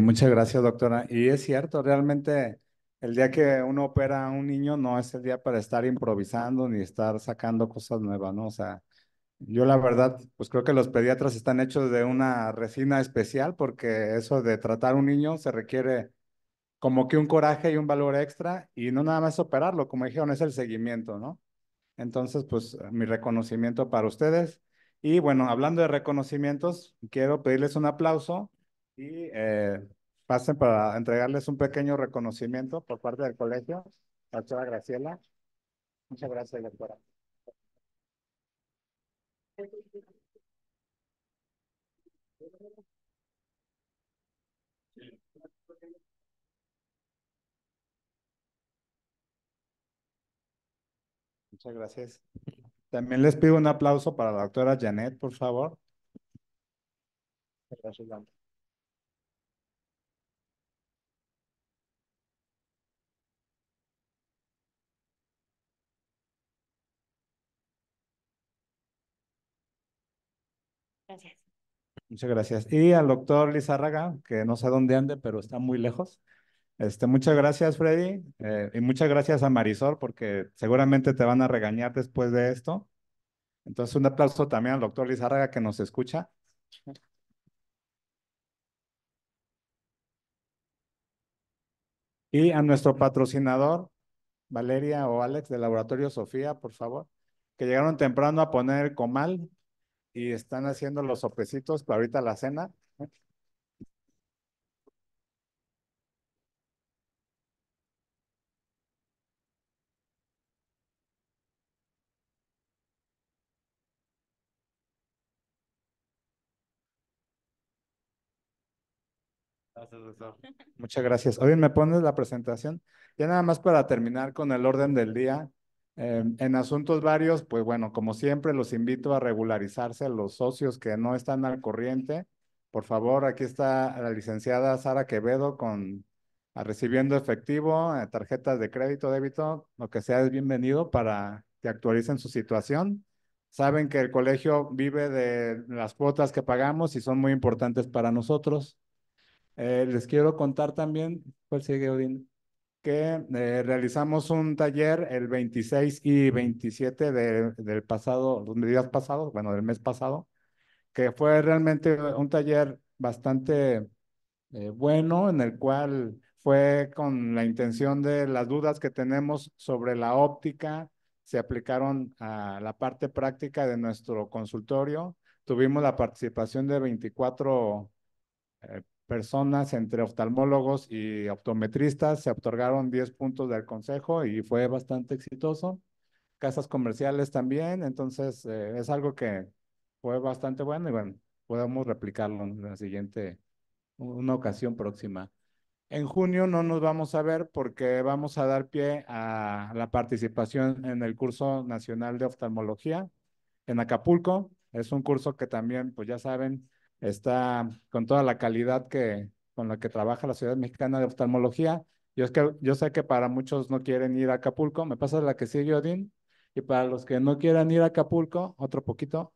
muchas gracias, doctora. Y es cierto, realmente el día que uno opera a un niño no es el día para estar improvisando ni estar sacando cosas nuevas, ¿no? O sea, yo la verdad, pues creo que los pediatras están hechos de una resina especial porque eso de tratar a un niño se requiere como que un coraje y un valor extra y no nada más operarlo, como dijeron, es el seguimiento, ¿no? Entonces, pues mi reconocimiento para ustedes. Y bueno, hablando de reconocimientos, quiero pedirles un aplauso y eh, pasen para entregarles un pequeño reconocimiento por parte del colegio. Doctora Graciela, muchas gracias, doctora. Muchas gracias. También les pido un aplauso para la doctora Janet, por favor. Gracias, Muchas gracias. Y al doctor Lizárraga, que no sé dónde ande, pero está muy lejos. Este, muchas gracias, Freddy. Eh, y muchas gracias a Marisol, porque seguramente te van a regañar después de esto. Entonces, un aplauso también al doctor Lizárraga que nos escucha. Y a nuestro patrocinador, Valeria o Alex del Laboratorio Sofía, por favor, que llegaron temprano a poner comal y están haciendo los sopecitos para ahorita la cena. Muchas gracias. Hoy ¿me pones la presentación? Ya nada más para terminar con el orden del día. Em, en asuntos varios, pues bueno, como siempre, los invito a regularizarse a los socios que no están al corriente. Por favor, aquí está la licenciada Sara Quevedo con recibiendo efectivo, eh, tarjetas de crédito, débito, lo que sea es bienvenido para que actualicen su situación. Saben que el colegio vive de las cuotas que pagamos y son muy importantes para nosotros. Eh, les quiero contar también, ¿cuál sigue, Odín? que eh, realizamos un taller el 26 y 27 del pasado, los días pasados, bueno, del mes pasado, que fue realmente un taller bastante eh, bueno en el cual fue con la intención de las dudas que tenemos sobre la óptica, se aplicaron a la parte práctica de nuestro consultorio. Tuvimos la participación de 24 eh, personas entre oftalmólogos y optometristas. Se otorgaron 10 puntos del consejo y fue bastante exitoso. Casas comerciales también, entonces eh, es algo que fue bastante bueno y bueno, podemos replicarlo en la siguiente, una ocasión próxima. En junio no nos vamos a ver porque vamos a dar pie a la participación en el curso nacional de oftalmología en Acapulco. Es un curso que también, pues ya saben, está con toda la calidad que, con la que trabaja la Ciudad Mexicana de Oftalmología. Yo, es que, yo sé que para muchos no quieren ir a Acapulco, me pasa la que sigue Odín, y para los que no quieran ir a Acapulco, otro poquito,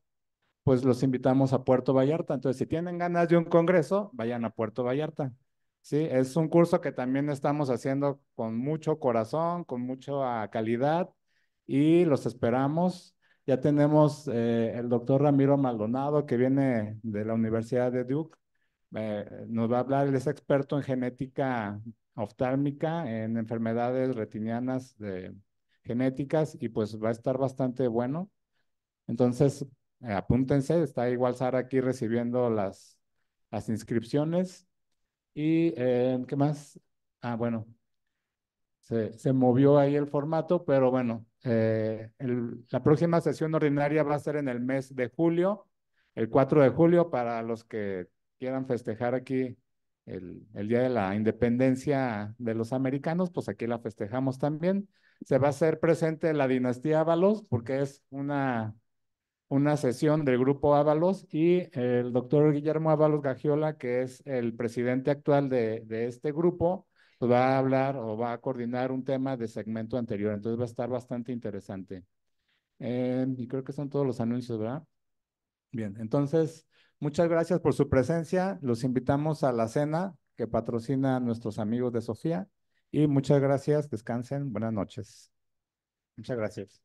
pues los invitamos a Puerto Vallarta. Entonces, si tienen ganas de un congreso, vayan a Puerto Vallarta. Sí, es un curso que también estamos haciendo con mucho corazón, con mucha calidad y los esperamos ya tenemos eh, el doctor Ramiro Maldonado, que viene de la Universidad de Duke. Eh, nos va a hablar, él es experto en genética oftálmica, en enfermedades retinianas de, genéticas, y pues va a estar bastante bueno. Entonces, eh, apúntense, está igual Sara aquí recibiendo las, las inscripciones. ¿Y qué más? Ah, bueno, se movió ahí el formato, pero bueno, eh, la próxima sesión ordinaria va a ser en el mes de julio, el 4 de julio, para los que quieran festejar aquí el, Día de la Independencia de los Americanos, pues aquí la festejamos también. Se va a hacer presente la dinastía Ábalos, porque es una, una sesión del grupo Ábalos y el doctor Guillermo Ábalos Gagiola, que es el presidente actual de este grupo, pues, va a hablar o va a coordinar un tema de segmento anterior. Entonces va a estar bastante interesante. Eh, y creo que son todos los anuncios, ¿verdad? Bien, entonces, muchas gracias por su presencia. Los invitamos a la cena que patrocina nuestros amigos de Sofía. Y muchas gracias. Descansen. Buenas noches. Muchas gracias.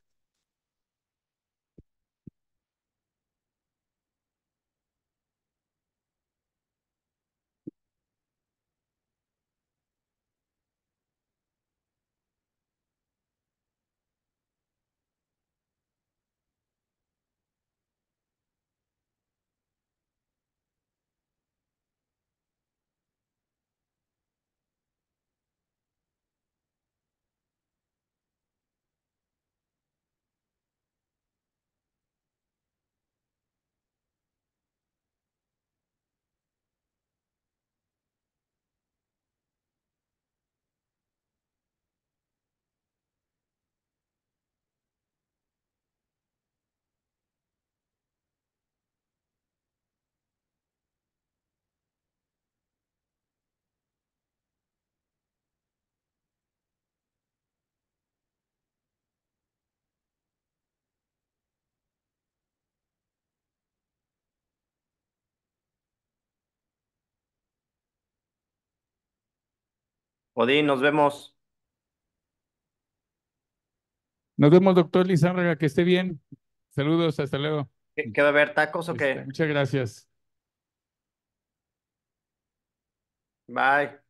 Odín, nos vemos. Nos vemos, doctor Lizárraga, que esté bien. Saludos, hasta luego. ¿Qué va a haber tacos o qué? Este, muchas gracias. Bye.